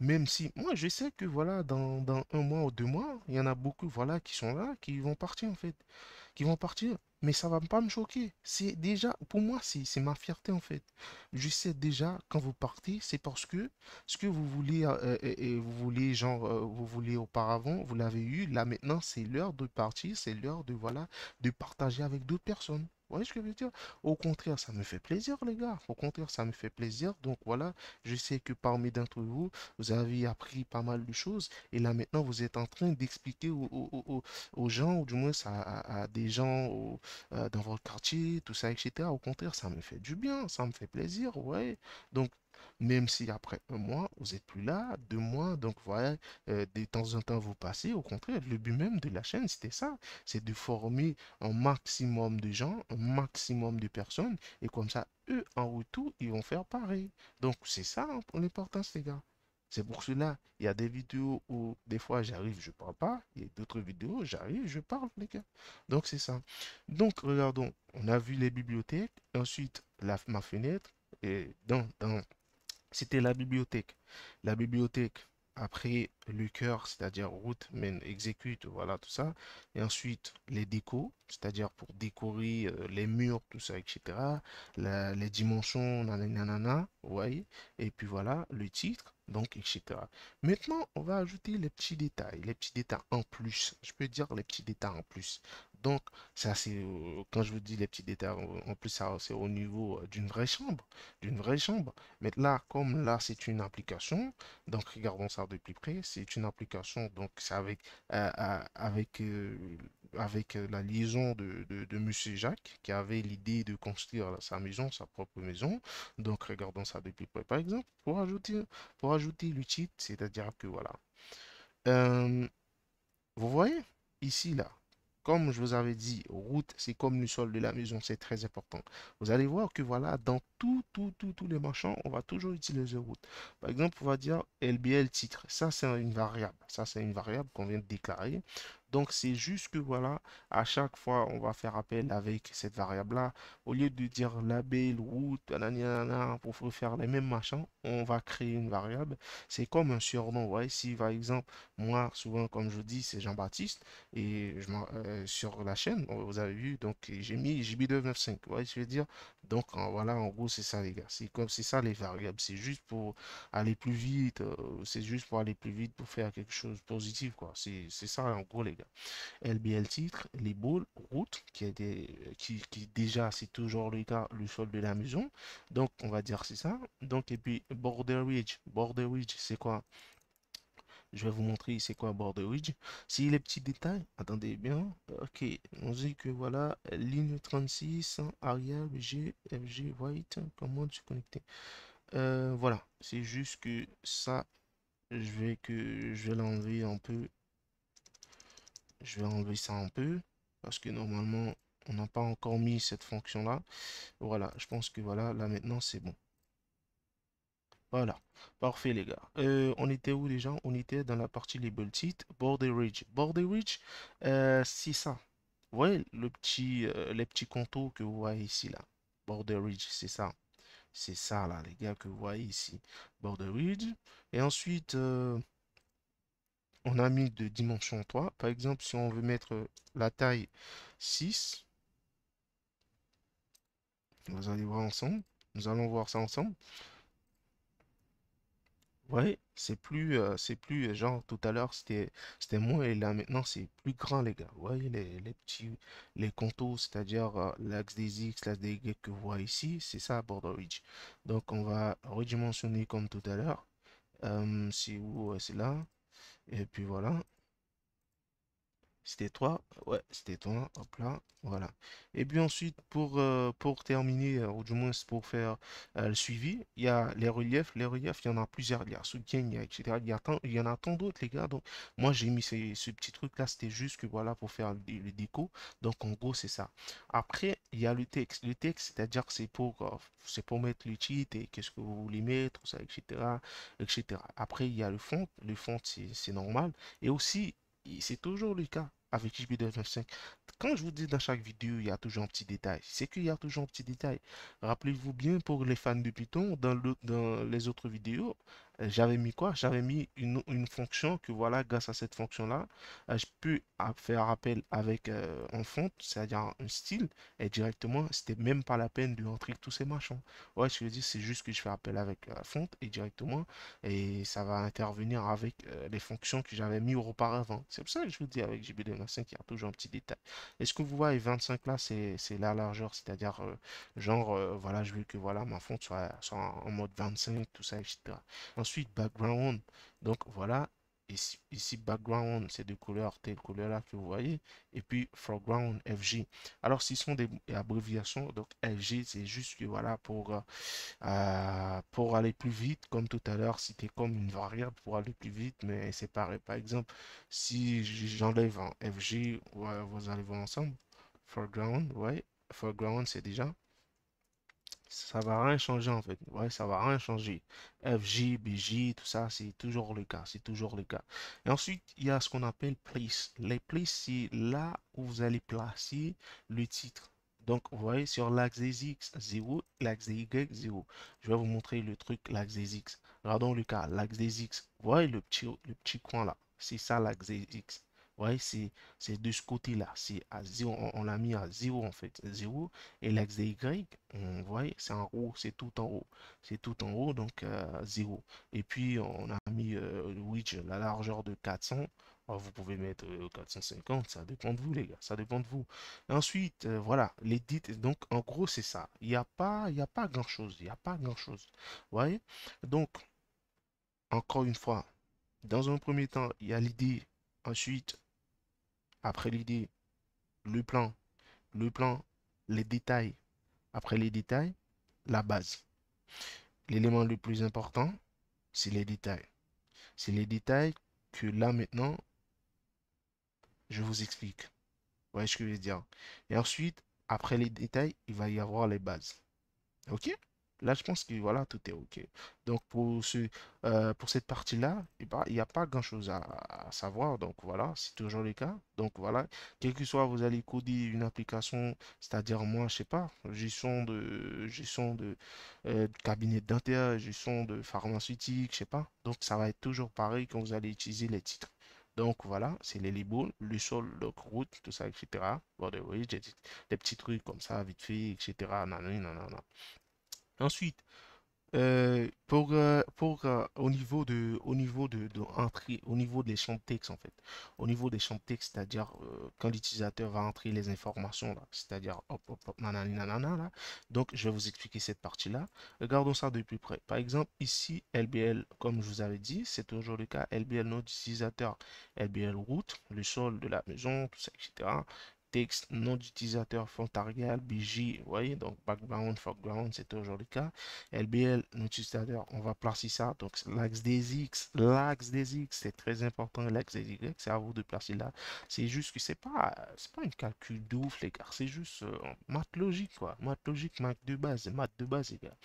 S1: même si moi je sais que voilà dans, dans, un mois ou deux mois il y en a beaucoup voilà qui sont là qui vont partir en fait qui vont partir. Mais ça va pas me choquer. C'est déjà, pour moi, c'est ma fierté en fait. Je sais déjà quand vous partez, c'est parce que ce que vous voulez, euh, euh, euh, et vous voulez, genre, vous voulez auparavant, vous l'avez eu. Là maintenant, c'est l'heure de partir, c'est l'heure de voilà, de partager avec d'autres personnes voyez ce que je veux dire Au contraire, ça me fait plaisir, les gars. Au contraire, ça me fait plaisir. Donc voilà, je sais que parmi d'entre vous, vous avez appris pas mal de choses. Et là maintenant, vous êtes en train d'expliquer aux, gens, ou du moins à, à des gens euh, dans votre quartier, tout ça, etc. Au contraire, ça me fait du bien, ça me fait plaisir, ouais. Donc même si après un mois, vous n'êtes plus là, deux mois, donc voilà, euh, de temps en temps vous passez. Au contraire, le but même de la chaîne, c'était ça. C'est de former un maximum de gens, un maximum de personnes. Et comme ça, eux, en retour, ils vont faire pareil. Donc c'est ça hein, l'importance, les gars. C'est pour cela, il y a des vidéos où des fois j'arrive, je parle pas. Il y a d'autres vidéos, j'arrive, je parle, les gars. Donc c'est ça. Donc regardons, on a vu les bibliothèques, ensuite la, ma fenêtre, et dans, dans c'était la bibliothèque. La bibliothèque, après le cœur, c'est-à-dire route, main, exécute, voilà tout ça. Et ensuite, les décos, c'est-à-dire pour décorer euh, les murs, tout ça, etc. les dimensions, nanana, vous voyez. Et puis voilà, le titre, donc, etc. Maintenant, on va ajouter les petits détails, les petits détails en plus. Je peux dire les petits détails en plus. Donc, ça, c'est euh, quand je vous dis les petits détails, en plus, c'est au niveau euh, d'une vraie chambre, d'une vraie chambre. Mais là, comme là, c'est une application, donc regardons ça de plus près. C'est une application, donc c'est avec, euh, avec, avec la liaison de, de, Monsieur Jacques qui avait l'idée de construire sa maison, sa propre maison. Donc, regardons ça de plus près. Par exemple, pour ajouter, pour ajouter c'est-à-dire que voilà. vous voyez ici là comme je vous avais dit, route, c'est comme le sol de la maison, c'est très important. Vous allez voir que voilà, dans tout, tout, tout, tous les marchands, on va toujours utiliser route. Par exemple, on va dire LBL titre. Ça, c'est une variable. Ça, c'est une variable qu'on vient de déclarer. Donc c'est juste que voilà, à chaque fois on va faire appel avec cette variable là. Au lieu de dire label, route, pour faire les mêmes machins, on va créer une variable. C'est comme un surnom. Vous voyez, si par exemple, moi souvent comme je dis, c'est Jean-Baptiste et je euh, sur la chaîne, vous avez vu, donc j'ai mis JB295. Vous voyez je veux dire Donc voilà, en gros c'est ça les gars. C'est comme c'est ça les variables. C'est juste pour aller plus vite. Euh, c'est juste pour aller plus vite, pour faire quelque chose de positif quoi. C'est ça en gros les LBL titre, les boules route, qui, est qui, déjà c'est toujours le cas, le sol de la maison. Donc on va dire c'est ça. Donc et puis Border Ridge. Border Ridge, c'est quoi je vais vous montrer c'est quoi Border Ridge. Si les petits détails, attendez bien. Ok, on dit que voilà, ligne 36, arrière, gfg white, comment je connecter. Euh, voilà, c'est juste que ça, je vais que je vais l'enlever un peu je vais enlever ça un peu parce que normalement on n'a pas encore mis cette fonction là voilà je pense que voilà là maintenant c'est bon voilà parfait les gars euh, on était où déjà on était dans la partie label titre border ridge border ridge euh, c'est ça vous voyez le petit euh, les petits contours que vous voyez ici là border ridge c'est ça c'est ça là les gars que vous voyez ici border ridge et ensuite on a mis de dimension 3. Par exemple, si on veut mettre euh, la taille 6, allez voir ensemble. Nous allons voir ça ensemble. Ouais, c'est plus, euh, c'est plus, euh, genre tout à l'heure c'était moins et là maintenant c'est plus grand les gars. voyez les, petits, les contours, c'est-à-dire l'axe des X, l'axe des Y que vous voyez ici, c'est ça Border Donc on va redimensionner comme tout à l'heure. Euh, c'est où, c'est là. Et puis voilà. C'était toi, Ouais, c'était toi, Hop là. Voilà. Et puis ensuite, pour, euh, pour terminer, euh, ou du moins pour faire euh, le suivi, il y a les reliefs. Les reliefs, il y en a plusieurs. Il y a soutien, il y etc. Il y en a tant d'autres, les gars. Donc, moi, j'ai mis ce petit truc-là. C'était juste que voilà, pour faire le, déco. Donc, en gros, c'est ça. Après, il y a le texte. Le texte, c'est-à-dire que c'est pour, c'est pour mettre le et qu'est-ce que vous voulez mettre, etc. etc. Après, il y a le fond. Le fond, c'est normal. Et aussi, c'est toujours le cas avec 25. Quand je vous dis dans chaque vidéo, il y a toujours un petit détail. C'est qu'il y a toujours un petit détail. Rappelez-vous bien pour les fans de Python, dans les autres vidéos, j'avais mis quoi J'avais mis une, fonction que voilà, grâce à cette fonction-là, euh, je peux faire appel avec euh, en un font, c'est-à-dire un style, et directement, c'était même pas la peine de rentrer tous ces machins. Ouais, je veux dire, c'est juste que je fais appel avec la euh, fonte et directement, et ça va intervenir avec les fonctions que j'avais mis auparavant. C'est pour ça que je vous dis avec jb 25 il y a toujours un petit détail. Est-ce que vous voyez 25 là, c'est la largeur, c'est-à-dire genre, voilà, je veux que voilà ma fonte soit, en, mode 25, tout ça, etc. Ensuite, background. Donc voilà, ici, ici background, c'est de couleurs, telle couleur là que vous voyez. Et puis foreground, FG. Alors, ce sont des abréviations, donc FG, c'est juste que voilà, pour, euh, pour aller plus vite, comme tout à l'heure, c'était comme une variable pour aller plus vite, mais c'est pareil. Par exemple, si j'enlève un FG, vous allez voir ensemble. Foreground, ouais. Foreground, c'est déjà ça va rien changer en fait. Ouais, ça va rien changer. FJ, BJ, tout ça, c'est toujours le cas. C'est toujours le cas. Et ensuite, il y a ce qu'on appelle place. Les places, c'est là où vous allez placer le titre. Donc, vous voyez sur l'axe X, 0, l'axe Y, 0. Je vais vous montrer le truc, l'axe X. Regardons le cas, l'axe X. Vous voyez le petit, le petit coin là. C'est ça l'axe X voyez, c'est de ce côté-là. C'est à zéro on, l'a mis à 0 en fait. 0. Et l'axe des Y, on voyez, c'est en haut, c'est tout en haut. C'est tout en haut, donc 0. Euh, et puis on a mis euh, la largeur de 400. vous pouvez mettre 450, euh, ça dépend de vous les gars, ça dépend de vous. ensuite, voilà, l'édit, donc en gros c'est ça. Il n'y a pas, il a pas grand chose, il n'y a pas grand chose. Vous voyez Donc, encore une fois, dans un premier temps, il y a l'idée. Ensuite, après l'idée, le plan, le plan, les détails, après les détails, la base. L'élément le plus important, c'est les détails. C'est les détails que là maintenant, je vous explique. Vous voyez ce que je veux dire. Et ensuite, après les détails, il va y avoir les bases. OK Là, je pense que voilà, tout est OK. Donc, pour, ce, euh, pour cette partie-là, eh ben, il n'y a pas grand-chose à, savoir. Donc, voilà, c'est toujours le cas. Donc, voilà, quel que soit, vous allez coder une application, c'est-à-dire, moi, je sais pas, son de, gestion de, cabinet euh, de cabinet dentaire, gestion de pharmaceutique, je sais pas. Donc, ça va être toujours pareil quand vous allez utiliser les titres. Donc voilà, c'est les libos, le sol, le route, tout ça, etc. Bon, vous voyez, des, petits trucs comme ça, vite fait, etc. non. Ensuite, euh, pour, euh, pour euh, au niveau de au niveau de, au niveau des champs de texte en fait au niveau des champs c'est à dire quand l'utilisateur va entrer les informations c'est à dire hop hop hop nanana, donc je vais vous expliquer cette partie là regardons ça de plus près par exemple ici lbl comme je vous avais dit c'est toujours le cas lbl notre utilisateur lbl route le sol de la maison tout ça etc texte, nom d'utilisateur, font target, BJ, voyez, donc background, foreground, c'est toujours le cas. LBL, nom utilisateur on va placer ça. Donc l'axe des X, l'axe des X, c'est très important, l'axe des Y, c'est à vous de placer là. C'est juste que c'est pas, c'est pas une calcul de ouf, les gars, c'est juste math euh, maths logique, quoi. Maths logique, maths de base, maths de base, les gars.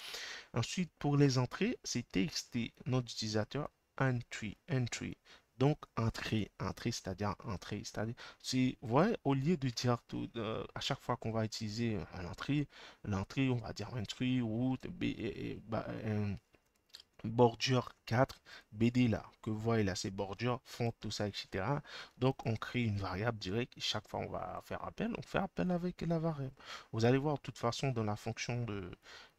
S1: Ensuite, pour les entrées, c'est text nom d'utilisateur, entry, entry. Donc, entrée, entrée, c'est-à-dire entrée, c'est-à-dire, si, vous au lieu de dire tout, à chaque fois qu'on va utiliser euh, l'entrée, l'entrée, on va dire entry, route, b, et, bah, euh, bordure 4, BD là, que voyez là, c'est bordure font tout ça, etc. Donc on crée une variable directe, chaque fois on va faire appel, on fait appel avec la variable. Vous allez voir de toute façon dans la fonction de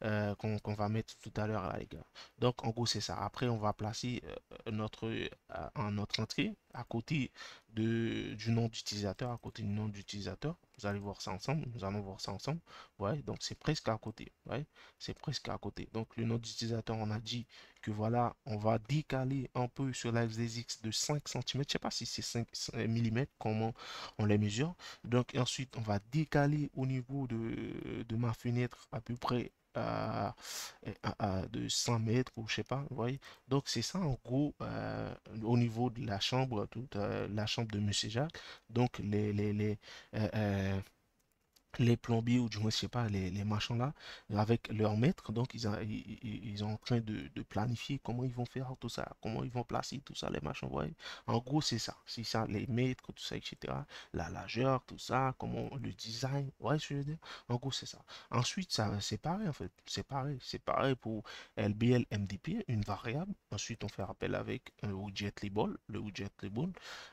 S1: euh, qu'on va mettre tout à l'heure à les gars. Donc en gros c'est ça. Après on va placer euh, notre, euh, un notre entrée à côté de, du nom d'utilisateur, à côté du nom d'utilisateur allez voir ça ensemble. Nous allons voir ça ensemble. Ouais, donc c'est presque à côté. Ouais, c'est presque à côté. Donc le nom d'utilisateur, on a dit que voilà, on va décaler un peu sur l'axe des X de 5 cm. Je sais pas si c'est 5 mm, comment on les mesure. Donc ensuite, on va décaler au niveau de ma fenêtre à peu près à, de 100 mètres ou je sais pas, vous voyez. Donc c'est ça en gros euh, au niveau de la chambre, toute euh, la chambre de Monsieur Jacques. Donc les, les, les euh, les plombiers ou du moins je sais pas les, machins là euh, avec leur maître donc ils, sont en train de, planifier comment ils vont faire tout ça comment ils vont placer tout ça les machins voyez en gros c'est ça c'est ça les maîtres tout ça etc la largeur tout ça comment le design ouais je veux dire en gros c'est ça ensuite ça c'est pareil en fait c'est pareil c'est pareil pour LBLMDP, MDP une variable ensuite on fait appel avec un widget label le widget label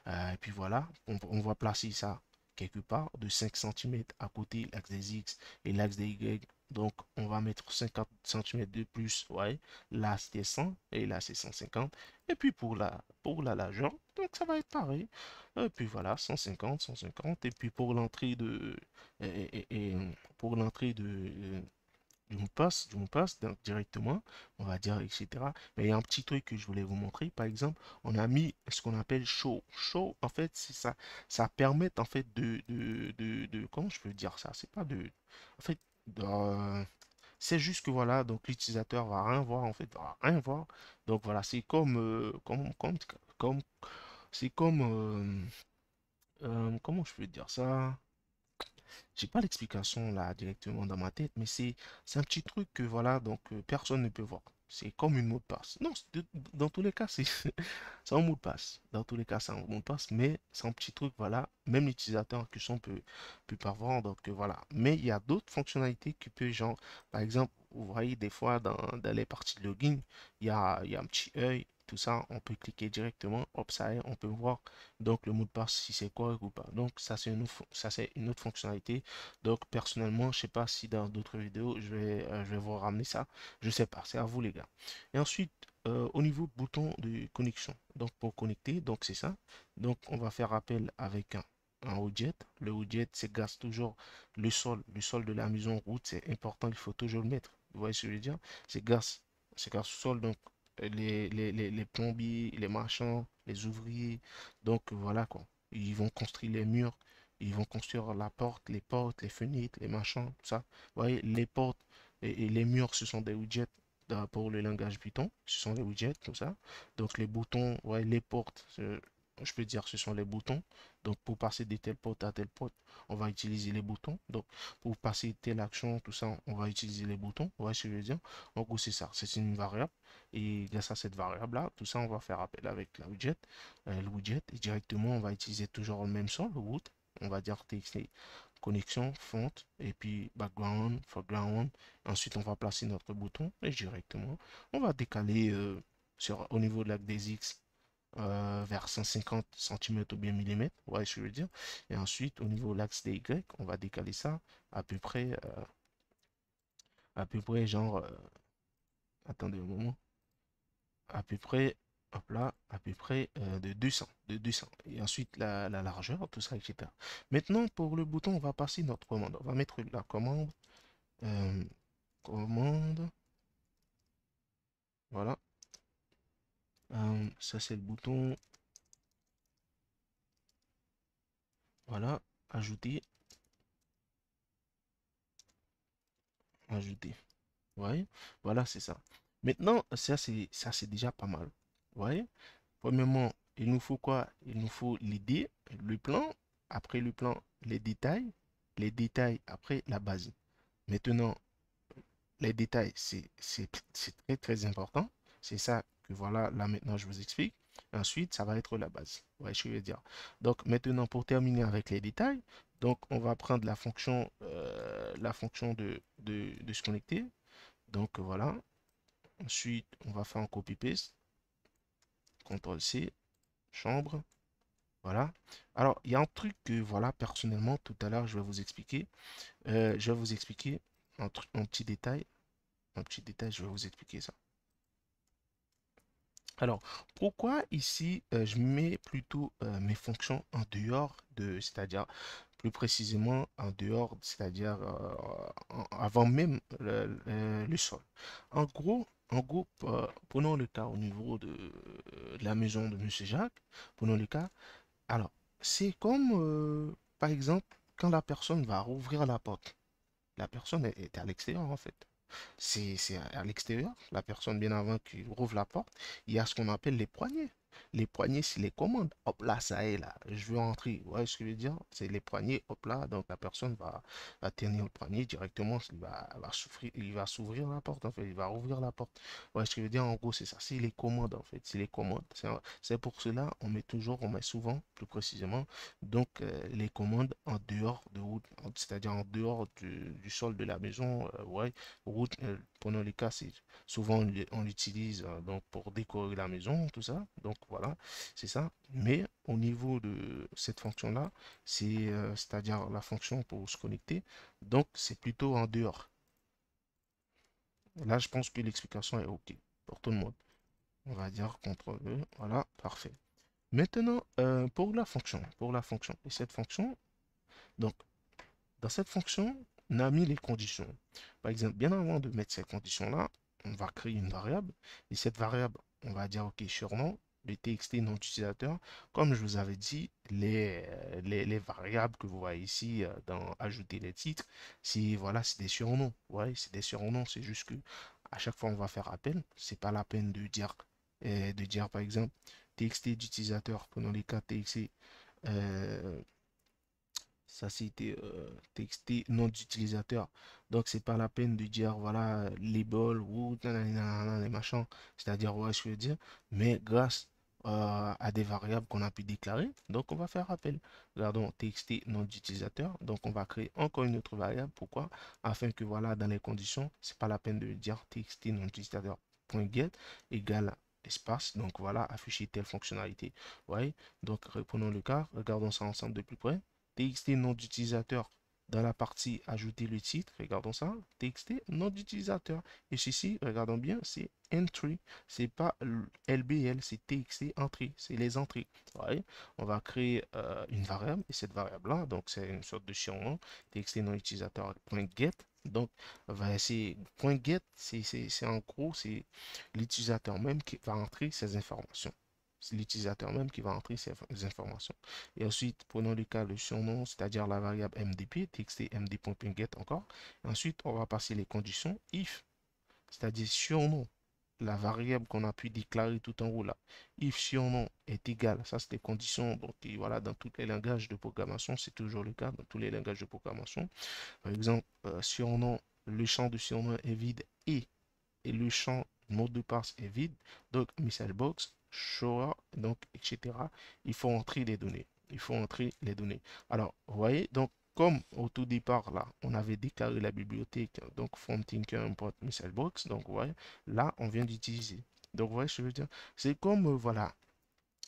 S1: euh, et puis voilà on, on va placer ça quelque part de 5 cm à côté l'axe des X et l'axe des Y. Donc, on va mettre 50 cm de plus. Ouais. Là, c'est 100 et là, c'est 150. Et puis, pour la, pour la largeur, donc ça va être pareil. Et puis, voilà, 150, 150. Et puis, pour l'entrée de... et, pour l'entrée de euh, passe passe, passe directement, on va dire, etc. Mais il y a un petit truc que je voulais vous montrer. Par exemple, on a mis ce qu'on appelle show. Show, en fait, c'est ça. Ça permet, en fait, de, de, de, Comment je peux dire ça C'est pas de... En fait, c'est juste que voilà donc l'utilisateur va rien voir en fait va rien voir donc voilà c'est comme, euh, comme comme comme c'est comme euh, euh, comment je peux dire ça j'ai pas l'explication là directement dans ma tête, mais c'est un petit truc que voilà, donc euh, personne ne peut voir. C'est comme une mot de passe. Non, dans tous les cas, c'est un mot de passe. Dans tous les cas, c'est un mot de passe, mais c'est un petit truc, voilà. Même l'utilisateur qui sont peut, peut pas voir, donc euh, voilà. Mais il y a d'autres fonctionnalités qui peut, genre, par exemple, vous voyez des fois dans, les parties de login, il y a, il y a un petit œil ça, on peut cliquer directement, hop, ça et on peut voir donc le mot de passe si c'est correct ou pas. Donc ça c'est une, ça, une autre fonctionnalité. Donc personnellement, je sais pas si dans d'autres vidéos, je vais, euh, je vais vous ramener ça. Je sais pas, c'est à vous les gars. Et ensuite, euh, au niveau bouton de connexion, donc pour connecter, donc c'est ça. Donc on va faire appel avec un un widget. Le widget, c'est grâce toujours le sol. Le sol de la maison route, c'est important, il faut toujours le mettre. Vous voyez ce que je veux dire C'est grâce, c'est grâce sol, donc les, les, les, plombiers, les marchands, les ouvriers. Donc voilà quoi. Ils vont construire les murs, ils vont construire la porte, les portes, les fenêtres, les marchands, tout ça. Vous voyez, les portes et, les murs, ce sont des widgets euh, pour le langage Python. Ce sont des widgets, tout ça. Donc les boutons, voyez, les portes, euh, je peux dire ce sont les boutons. Donc, pour passer de tel porte à tel pote on va utiliser les boutons. Donc, pour passer telle action, tout ça, on va utiliser les boutons. Vous ce que je veux dire En gros, c'est ça. C'est une variable. Et grâce à cette variable-là, tout ça, on va faire appel avec la widget, euh, le widget. Et directement, on va utiliser toujours le même son le root. On va dire TXT connexion, font, et puis background, foreground. Ensuite, on va placer notre bouton et directement, on va décaler euh, sur, au niveau de la des X euh, vers 150 cm ou bien mm, ouais, je veux dire. Et ensuite, au niveau de l'axe des Y, on va décaler ça à peu près, euh, à peu près genre, euh, attendez un moment, à peu près, hop là, à peu près de 200, de 200. Et ensuite, la, la, largeur, tout ça, etc. Maintenant, pour le bouton, on va passer notre commande. On va mettre la commande, commande, voilà, euh, ça, c'est le bouton. Voilà, ajouter. Ajouter. Voilà, c'est ça. Maintenant, ça, c'est ça c'est déjà pas mal. voyez Premièrement, il nous faut quoi Il nous faut l'idée, le plan. Après le plan, les détails. Les détails, après la base. Maintenant, les détails, c'est très, très important. C'est ça voilà, là maintenant je vous explique. Ensuite, ça va être la base. Ouais, je vais dire. Donc maintenant, pour terminer avec les détails, donc on va prendre la fonction, euh, la fonction de, de, se connecter. Donc voilà. Ensuite, on va faire un copy-paste. CTRL-C, chambre. Voilà. Alors, il y a un truc que, voilà, personnellement, tout à l'heure, je vais vous expliquer. Euh, je vais vous expliquer un petit détail. Un petit détail, je vais vous expliquer ça. Alors, pourquoi ici, euh, je mets plutôt euh, mes fonctions en dehors de, c'est-à-dire plus précisément en dehors, c'est-à-dire euh, avant même le, sol. En gros, en gros, prenons le cas au niveau de, la maison de M. Jacques, prenons le cas. Alors, c'est comme, par exemple, quand la personne va rouvrir la porte. La personne est à l'extérieur, en fait c'est à l'extérieur, la personne bien avant qui ouvre la porte, il y a ce qu'on appelle les poignets les poignets, c'est les commandes. Hop là, ça est là. Je veux entrer. ouais ce que je veux dire C'est les poignets, hop là. Donc la personne va, tenir le poignet directement. Il va, souffrir, il va s'ouvrir la porte en fait. Il va ouvrir la porte. ouais ce que je veux dire En gros, c'est ça. C'est les commandes en fait. C'est les commandes. C'est pour cela, on met toujours, on met souvent, plus précisément, donc euh, les commandes en dehors de route, c'est-à-dire en dehors du, sol de la maison. Euh, ouais, route, pour euh, pendant les cas, souvent on l'utilise donc pour décorer la maison, tout ça. Donc voilà, c'est ça. Mais au niveau de cette fonction-là, c'est euh, c'est-à-dire la fonction pour se connecter, donc c'est plutôt en dehors. Là, je pense que l'explication est OK pour tout le monde. On va dire contre, E, voilà, parfait. Maintenant, euh, pour la fonction, pour la fonction, et cette fonction, donc, dans cette fonction, on a mis les conditions. Par exemple, bien avant de mettre ces conditions-là, on va créer une variable, et cette variable, on va dire, ok, sûrement de txt non utilisateur. Comme je vous avais dit, euh, les, les, variables que vous voyez ici euh, dans ajouter les titres, c'est voilà, c'est des surnoms. Ouais, c'est des surnoms, c'est juste que à chaque fois on va faire appel, c'est pas la peine de dire euh, de dire par exemple txt d'utilisateur pendant les cas txt ça c'était euh, texté nom d'utilisateur. Donc c'est pas la peine de dire voilà les bols ou les machins, c'est-à-dire ouais je veux dire, mais grâce euh, à des variables qu'on a pu déclarer, donc on va faire appel. Regardons texté nom d'utilisateur, donc on va créer encore une autre variable. Pourquoi Afin que voilà dans les conditions, c'est pas la peine de dire texté nom d'utilisateur .get égale espace. Donc voilà, afficher telle fonctionnalité. Vous voyez Donc reprenons le cas, regardons ça ensemble de plus près txt nom d'utilisateur dans la partie ajouter le titre, regardons ça, txt, nom d'utilisateur. Et ceci, regardons bien, c'est entry, c'est pas lbl, c'est txt entrée, c'est les entrées. On va créer euh, une variable et cette variable là, donc c'est une sorte de surnom, hein. txt nom d'utilisateur point .get. Donc, va point .get, c'est en gros, c'est l'utilisateur même qui va entrer ces informations c'est l'utilisateur même qui va entrer ces informations. Et ensuite, prenons le cas le surnom, c'est-à-dire la variable mdp, txt get encore. ensuite, on va passer les conditions if, c'est-à-dire surnom, la variable qu'on a pu déclarer tout en haut là. If surnom est égal, ça c'est les conditions. Donc voilà, dans tous les langages de programmation, c'est toujours le cas dans tous les langages de programmation. Par exemple, euh, surnom, le champ de surnom est vide et, et le champ mot de passe est vide. Donc message box Shower, donc, etc. Il faut entrer les données. Il faut entrer les données. Alors, vous voyez, donc, comme au tout départ, là, on avait déclaré la bibliothèque, donc, from Tinker import message box, donc, vous voyez, là, on vient d'utiliser. Donc, vous voyez je veux dire C'est comme, euh, voilà,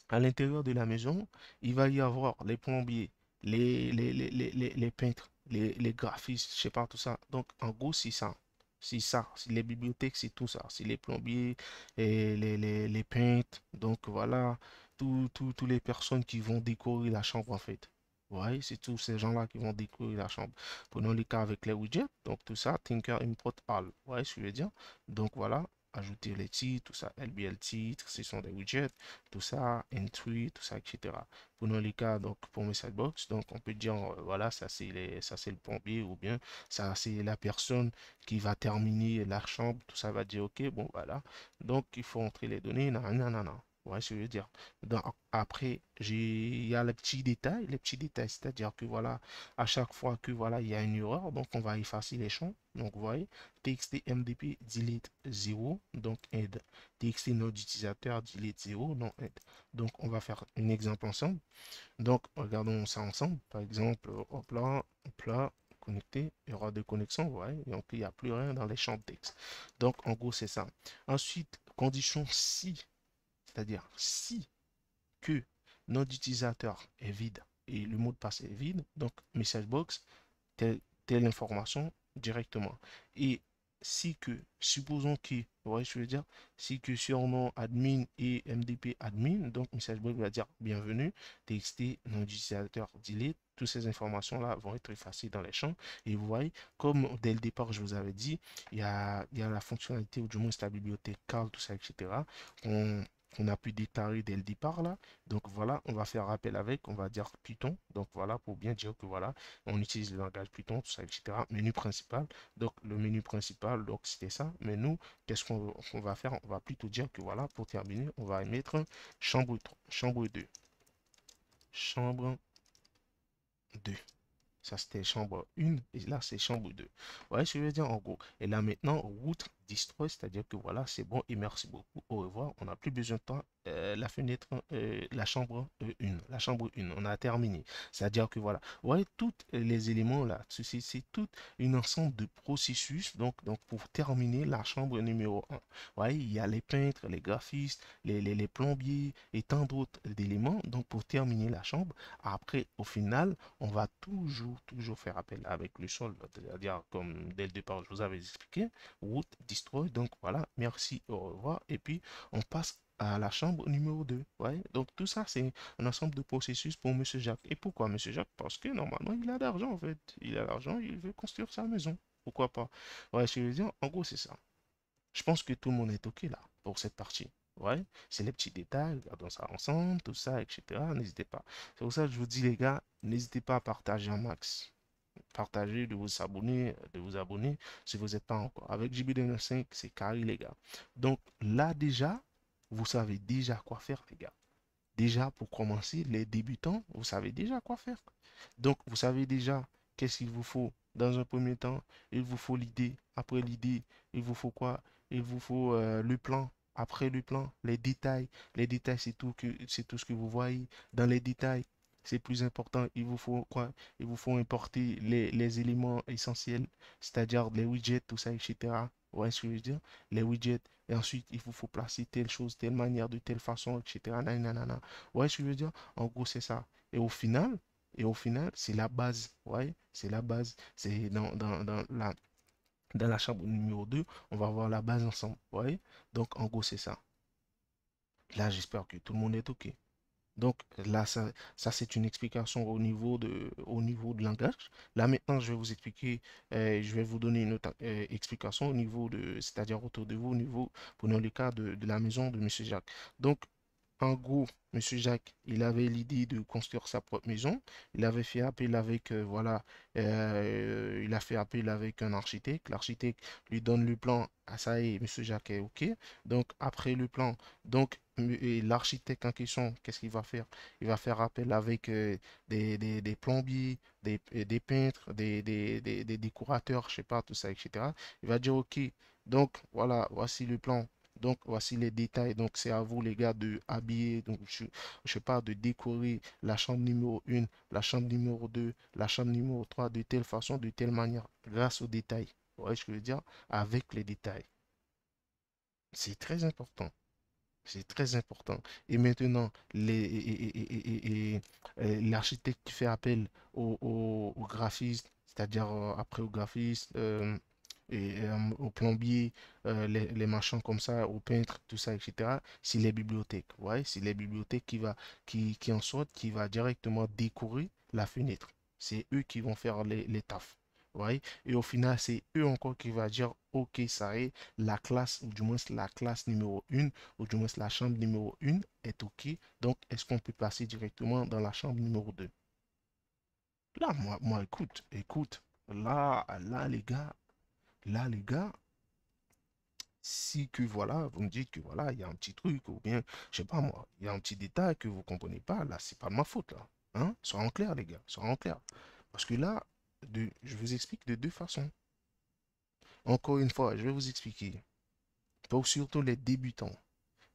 S1: à l'intérieur de la maison, il va y avoir les plombiers, les, les, peintres, les, les graphistes, je sais pas, tout ça. Donc, en gros, c'est ça c'est ça, si les bibliothèques, c'est tout ça, c'est les plombiers, et les, les, les peintres, donc voilà, toutes tout, les personnes qui vont décorer la chambre en fait. c'est tous ces gens-là qui vont décorer la chambre. Prenons les cas avec les widgets, donc tout ça, Tinker Import All, je veux dire Donc voilà, ajouter les titres, tout ça, LBL titres, ce sont des widgets, tout ça, entry, tout ça, etc. Pour les cas, donc, pour mes sidebox, donc, on peut dire, euh, voilà, ça, c'est le pompier, ou bien, ça, c'est la personne qui va terminer la chambre, tout ça va dire, ok, bon, voilà. Donc, il faut entrer les données, non, non, non, non. Ouais, je veux dire. Donc, après, il y a les petits détails, les petits détails, c'est-à-dire que voilà, à chaque fois que voilà, il y a une erreur, donc on va effacer les champs. Donc, vous voyez, txt mdp delete 0, donc aide. txt node utilisateur delete 0, non aide. Donc, on va faire un exemple ensemble. Donc, regardons ça ensemble. Par exemple, hop là, hop là, connecté, erreur de connexion, vous voyez, donc il n'y a plus rien dans les champs de texte. Donc en gros, c'est ça. Ensuite, condition si c'est-à-dire, si que notre utilisateur est vide et le mot de passe est vide, donc message box, telle, information directement. Et si que, supposons que, vous voyez je veux dire, si que mon admin et mdp admin, donc message box va dire bienvenue, txt, nom d'utilisateur, delete, toutes ces informations-là vont être effacées dans les champs. Et vous voyez, comme dès le départ, je vous avais dit, il y a, la fonctionnalité, ou du moins c'est la bibliothèque Carl, tout ça, etc. On, on a pu déclarer dès le départ là. Donc voilà, on va faire appel avec, on va dire Python. Donc voilà, pour bien dire que voilà, on utilise le langage Python, tout ça, etc. Menu principal. Donc le menu principal, donc c'était ça. Mais nous, qu'est-ce qu'on va faire On va plutôt dire que voilà, pour terminer, on va émettre chambre, chambre 2. Chambre 2. Ça, c'était chambre 1. Et là, c'est chambre 2. Ouais, je veux dire en gros Et là, maintenant, route destroy, c'est-à-dire que voilà, c'est bon et merci beaucoup, au revoir, on n'a plus besoin de temps, euh, la fenêtre, euh, la chambre 1, euh, la chambre 1, on a terminé. C'est-à-dire que voilà, vous voyez, tous les éléments là, c'est tout une ensemble de processus, donc, donc pour terminer la chambre numéro 1. Vous voyez, il y a les peintres, les graphistes, les, les, plombiers et tant d'autres éléments donc pour terminer la chambre. Après, au final, on va toujours, toujours faire appel avec le sol, c'est-à-dire comme dès le départ, je vous avais expliqué, route donc voilà, merci, au revoir. Et puis on passe à la chambre numéro 2. Ouais. Donc tout ça, c'est un ensemble de processus pour Monsieur Jacques. Et pourquoi Monsieur Jacques Parce que normalement, il a d'argent en fait. Il a l'argent, il veut construire sa maison. Pourquoi pas Ouais, je veux dire, en gros, c'est ça. Je pense que tout le monde est OK là pour cette partie. Ouais, c'est les petits détails, regardons ça ensemble, tout ça, etc. N'hésitez pas. C'est pour ça que je vous dis, les gars, n'hésitez pas à partager un max partager, de vous abonner, de vous abonner si vous n'êtes pas encore. Avec jb 5 c'est carré, les gars. Donc là, déjà, vous savez déjà quoi faire, les gars. Déjà, pour commencer, les débutants, vous savez déjà quoi faire. Donc, vous savez déjà qu'est-ce qu'il vous faut dans un premier temps. Il vous faut l'idée. Après l'idée, il vous faut quoi Il vous faut euh, le plan. Après le plan, les détails. Les détails, c'est tout, que, c'est tout ce que vous voyez. Dans les détails, c'est plus important. Il vous faut quoi Il vous faut importer les, éléments essentiels, c'est-à-dire les widgets, tout ça, etc. Vous voyez ce que je veux dire Les widgets. Et ensuite, il vous faut placer telle chose, telle manière, de telle façon, etc. Vous voyez ce que je veux dire En gros, c'est ça. Et au final, et au final, c'est la base. ouais C'est la base. C'est dans, la dans la chambre numéro 2, on va voir la base ensemble. ouais Donc, en gros, c'est ça. Là, j'espère que tout le monde est OK. Donc là, ça, ça c'est une explication au niveau de, au niveau de langage. Là maintenant, je vais vous expliquer, euh, je vais vous donner une autre euh, explication au niveau de, c'est-à-dire autour de vous, au niveau, prenons le cas de, de la maison de Monsieur Jacques. Donc en gros, Jacques, il avait l'idée de construire sa propre maison. Il avait fait appel avec, euh, voilà, euh, il a fait appel avec un architecte. L'architecte lui donne le plan. à ah, ça et monsieur Jacques est OK. Donc, après le plan, donc, l'architecte en question, qu'est-ce qu'il va faire Il va faire appel avec euh, des, plombiers, des, peintres, des, des décorateurs, je sais pas, tout ça, etc. Il va dire, OK, donc, voilà, voici le plan. Donc, voici les détails. Donc, c'est à vous, les gars, de habiller. Donc, je, parle de décorer la chambre numéro 1, la chambre numéro 2, la chambre numéro 3 de telle façon, de telle manière, grâce aux détails. Vous ce que je veux dire Avec les détails. C'est très important. C'est très important. Et maintenant, les l'architecte qui fait appel au, au, graphiste, c'est-à-dire euh, après au graphiste, euh, et, euh, au plombier euh, les, les, marchands comme ça, Au peintre, tout ça, etc. C'est les bibliothèques. ouais c'est les bibliothèques qui, va, qui, qui en sortent, qui va directement décorer la fenêtre. C'est eux qui vont faire les, les tafs. Et au final, c'est eux encore qui va dire, OK, ça y est, la classe, ou du moins la classe numéro 1, ou du moins la chambre numéro 1 est OK. Donc, est-ce qu'on peut passer directement dans la chambre numéro 2 Là, moi, moi écoute, écoute, là, là, les gars, Là, les gars, si que voilà, vous me dites que voilà, il y a un petit truc, ou bien, je sais pas moi, il y a un petit détail que vous comprenez pas, là, c'est pas de ma faute, là. Hein? en clair les gars, en clair. Parce que là, je vous explique de deux façons. Encore une fois, je vais vous expliquer. Pour surtout les débutants,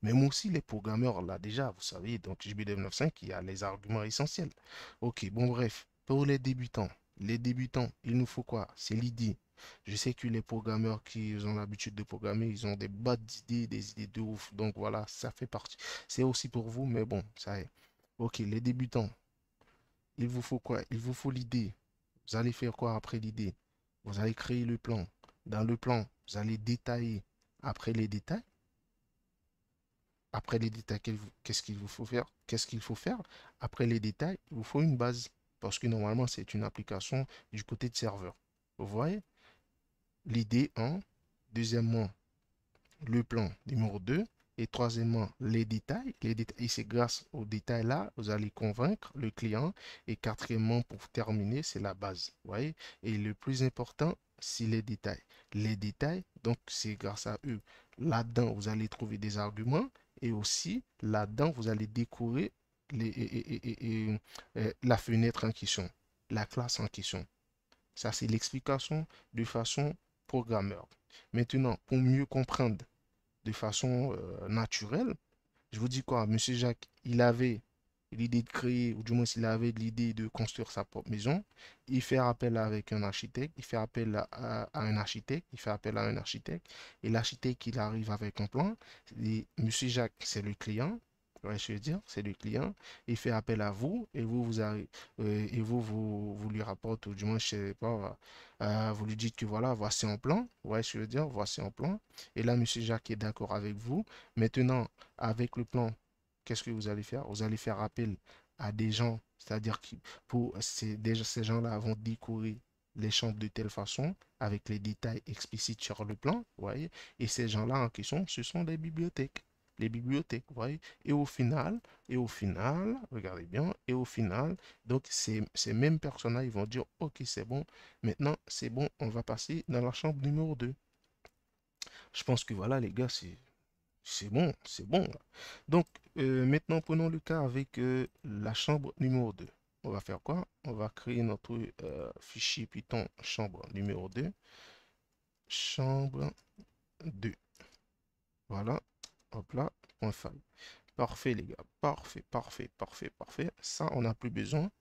S1: même aussi les programmeurs, là, déjà, vous savez, donc jb 95 il y a les arguments essentiels. Ok, bon, bref, pour les débutants, les débutants, il nous faut quoi C'est l'idée. Je sais que les programmeurs qui ont l'habitude de programmer, ils ont des bas d'idées, des idées de ouf. Donc voilà, ça fait partie. C'est aussi pour vous, mais bon, ça est. Ok, les débutants, il vous faut quoi Il vous faut l'idée. Vous allez faire quoi après l'idée Vous allez créer le plan. Dans le plan, vous allez détailler. Après les détails, après les détails, qu'est-ce qu'il vous faut faire Qu'est-ce qu'il faut faire Après les détails, il vous faut une base. Parce que normalement, c'est une application du côté de serveur. Vous voyez L'idée 1. Deuxièmement, le plan numéro 2. Et troisièmement, les détails. Les détails et c'est grâce aux détails là, vous allez convaincre le client. Et quatrièmement, pour terminer, c'est la base. Vous voyez Et le plus important, c'est les détails. Les détails, donc c'est grâce à eux. Là-dedans, vous allez trouver des arguments. Et aussi, là-dedans, vous allez découvrir euh, la fenêtre en question, la classe en question. Ça, c'est l'explication de façon programmeur. Maintenant, pour mieux comprendre de façon euh, naturelle, je vous dis quoi, Monsieur Jacques, il avait l'idée de créer, ou du moins il avait l'idée de construire sa propre maison, il fait appel avec un architecte, il fait appel à, un architecte, il fait appel à un architecte, et l'architecte, il arrive avec un plan, et Monsieur Jacques, c'est le client, je veux dire, c'est le client, il fait appel à vous et vous vous, euh, et vous, vous, lui rapporte, ou du moins, je sais pas, euh, vous lui dites que voilà, voici un plan, ouais, je veux dire, voici un plan. Et là, Monsieur Jacques est d'accord avec vous. Maintenant, avec le plan, qu'est-ce que vous allez faire Vous allez faire appel à des gens, c'est-à-dire que pour ces, déjà, ces gens-là vont découvrir les chambres de telle façon, avec les détails explicites sur le plan, voyez. Et ces gens-là en question, ce sont des bibliothèques les bibliothèques, voyez. Et au final, et au final, regardez bien, et au final, donc ces, ces mêmes personnes ils vont dire, ok, c'est bon, maintenant, c'est bon, on va passer dans la chambre numéro 2. Je pense que voilà, les gars, c'est... C'est bon, c'est bon. Donc, euh, maintenant, prenons le cas avec euh, la chambre numéro 2. On va faire quoi On va créer notre euh, fichier Python chambre numéro 2. Chambre 2. Voilà, Hop là, point faille. Parfait, les gars. Parfait, parfait, parfait, parfait. Ça, on n'a plus besoin.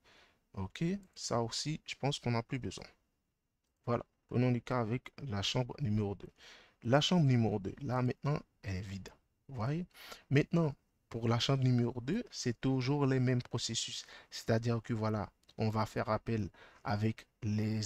S1: OK. Ça aussi, je pense qu'on n'a plus besoin. Voilà. Prenons le cas avec la chambre numéro 2. La chambre numéro 2, là, maintenant, elle est vide. Vous voyez Maintenant, pour la chambre numéro 2, c'est toujours les mêmes processus. C'est-à-dire que, voilà, on va faire appel avec les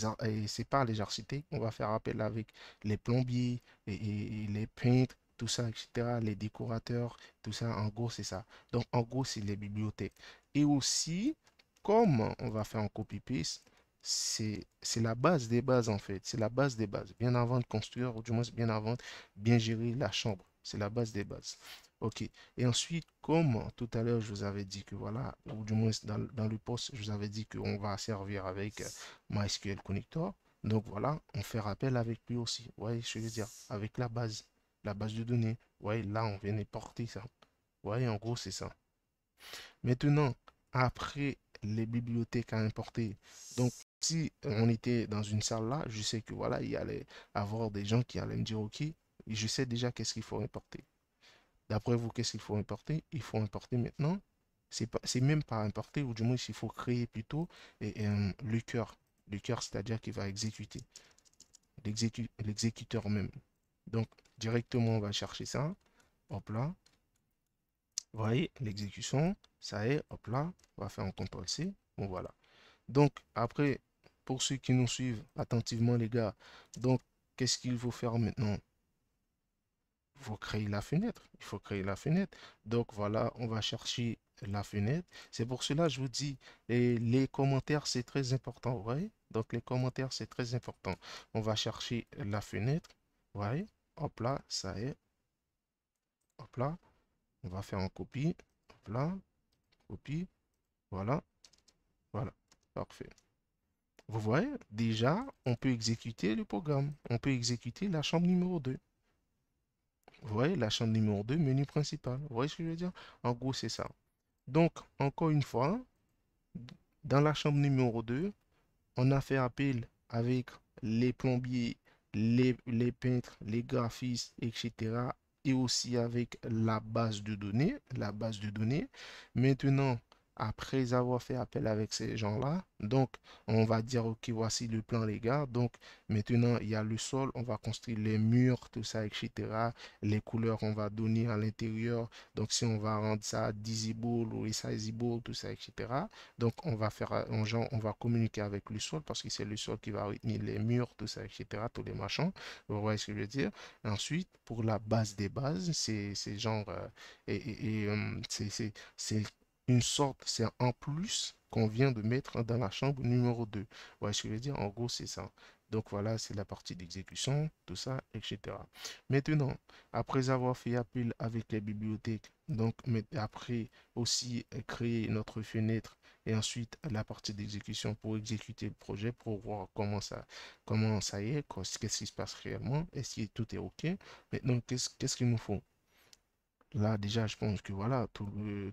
S1: c'est pas les architectes on va faire appel avec les plombiers et les peintres tout ça, etc. Les décorateurs, tout ça, en gros, c'est ça. Donc, en gros, c'est les bibliothèques. Et aussi, comme on va faire en copy-paste, c'est la base des bases, en fait. C'est la base des bases. Bien avant de construire, ou du moins bien avant de bien gérer la chambre. C'est la base des bases. OK. Et ensuite, comme tout à l'heure, je vous avais dit que voilà, ou du moins dans, le poste, je vous avais dit qu'on va servir avec euh, MySQL Connector. Donc voilà, on fait rappel avec lui aussi. Vous je veux dire Avec la base la base de données. Vous voyez, là, on vient porter ça. Vous voyez, en gros, c'est ça. Maintenant, après les bibliothèques à importer, donc si on était dans une salle là, je sais que voilà, il y allait avoir des gens qui allaient me dire, ok, je sais déjà qu'est-ce qu'il faut importer. D'après vous, qu'est-ce qu'il faut importer Il faut importer maintenant. C'est même pas importer, ou du moins, il faut créer plutôt et, euh, le cœur. Le cœur, c'est-à-dire qu'il va exécuter. L'exécuteur même. Donc, Directement, on va chercher ça. Hop là. Vous voyez, l'exécution, ça est, hop là. On va faire un contrôle c Bon, voilà. Donc, après, pour ceux qui nous suivent attentivement, les gars, donc, qu'est-ce qu'il faut faire maintenant vous faut créer la fenêtre. Il faut créer la fenêtre. Donc, voilà, on va chercher la fenêtre. C'est pour cela, je vous dis, les, les commentaires, c'est très important, vous voyez Donc, les commentaires, c'est très important. On va chercher la fenêtre, vous voyez Hop là, ça est. Hop là. On va faire un copie. Hop là. Copie. Voilà. Voilà. Parfait. Vous voyez, déjà, on peut exécuter le programme. On peut exécuter la chambre numéro 2. Vous voyez, la chambre numéro 2, menu principal. Vous voyez ce que je veux dire En gros, c'est ça. Donc, encore une fois, dans la chambre numéro 2, on a fait appel avec les plombiers les, peintres, les graphistes, etc. Et aussi avec la base de données, la base de données. Maintenant, après avoir fait appel avec ces gens-là. Donc, on va dire, OK, voici le plan, les gars. Donc, maintenant, il y a le sol, on va construire les murs, tout ça, etc. Les couleurs qu'on va donner à l'intérieur. Donc, si on va rendre ça visible ou resizable, tout ça, etc. Donc, on va faire, on, euh, genre, on va communiquer avec le sol parce que c'est le sol qui va retenir les murs, tout ça, etc. Tous les machins. Vous voyez ce que je veux dire? Ensuite, pour la base des bases, c'est genre, euh, et, et, euh, c'est une sorte, c'est en plus qu'on vient de mettre dans la chambre numéro 2. Ouais, ce que je veux dire, en gros, c'est ça. Donc voilà, c'est la partie d'exécution, tout ça, etc. Maintenant, après avoir fait appel avec les bibliothèques, donc après aussi créer notre fenêtre et ensuite la partie d'exécution pour exécuter le projet pour voir comment ça, comment ça y est, qu'est-ce qui se passe réellement, est-ce que tout est OK. Maintenant, qu'est-ce qu'il nous faut Là, déjà, je pense que voilà, tout,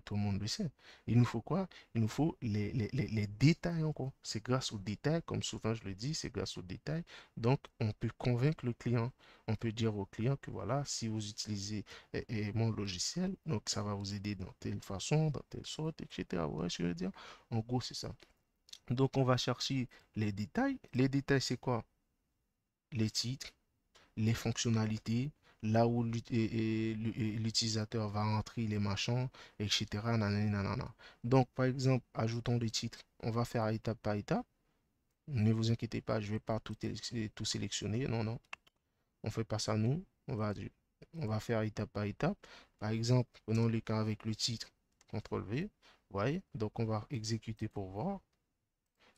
S1: tout le monde le sait. Il nous faut quoi Il nous faut les, les, les, détails encore. C'est grâce aux détails, comme souvent je le dis, c'est grâce aux détails. Donc, on peut convaincre le client. On peut dire au client que voilà, si vous utilisez eh, eh, mon logiciel, donc ça va vous aider dans telle façon, dans telle sorte, etc. Vous voyez ce que je veux dire En gros, c'est ça. Donc, on va chercher les détails. Les détails, c'est quoi Les titres, les fonctionnalités, là où l'utilisateur va rentrer les machins, etc. Donc, par exemple, ajoutons des titres. On va faire étape par étape. Ne vous inquiétez pas, je ne vais pas tout, sélectionner. Non, non. On ne fait pas ça, nous. On va, on va faire étape par étape. Par exemple, prenons le cas avec le titre. CTRL-V. Voyez. Donc, on va exécuter pour voir.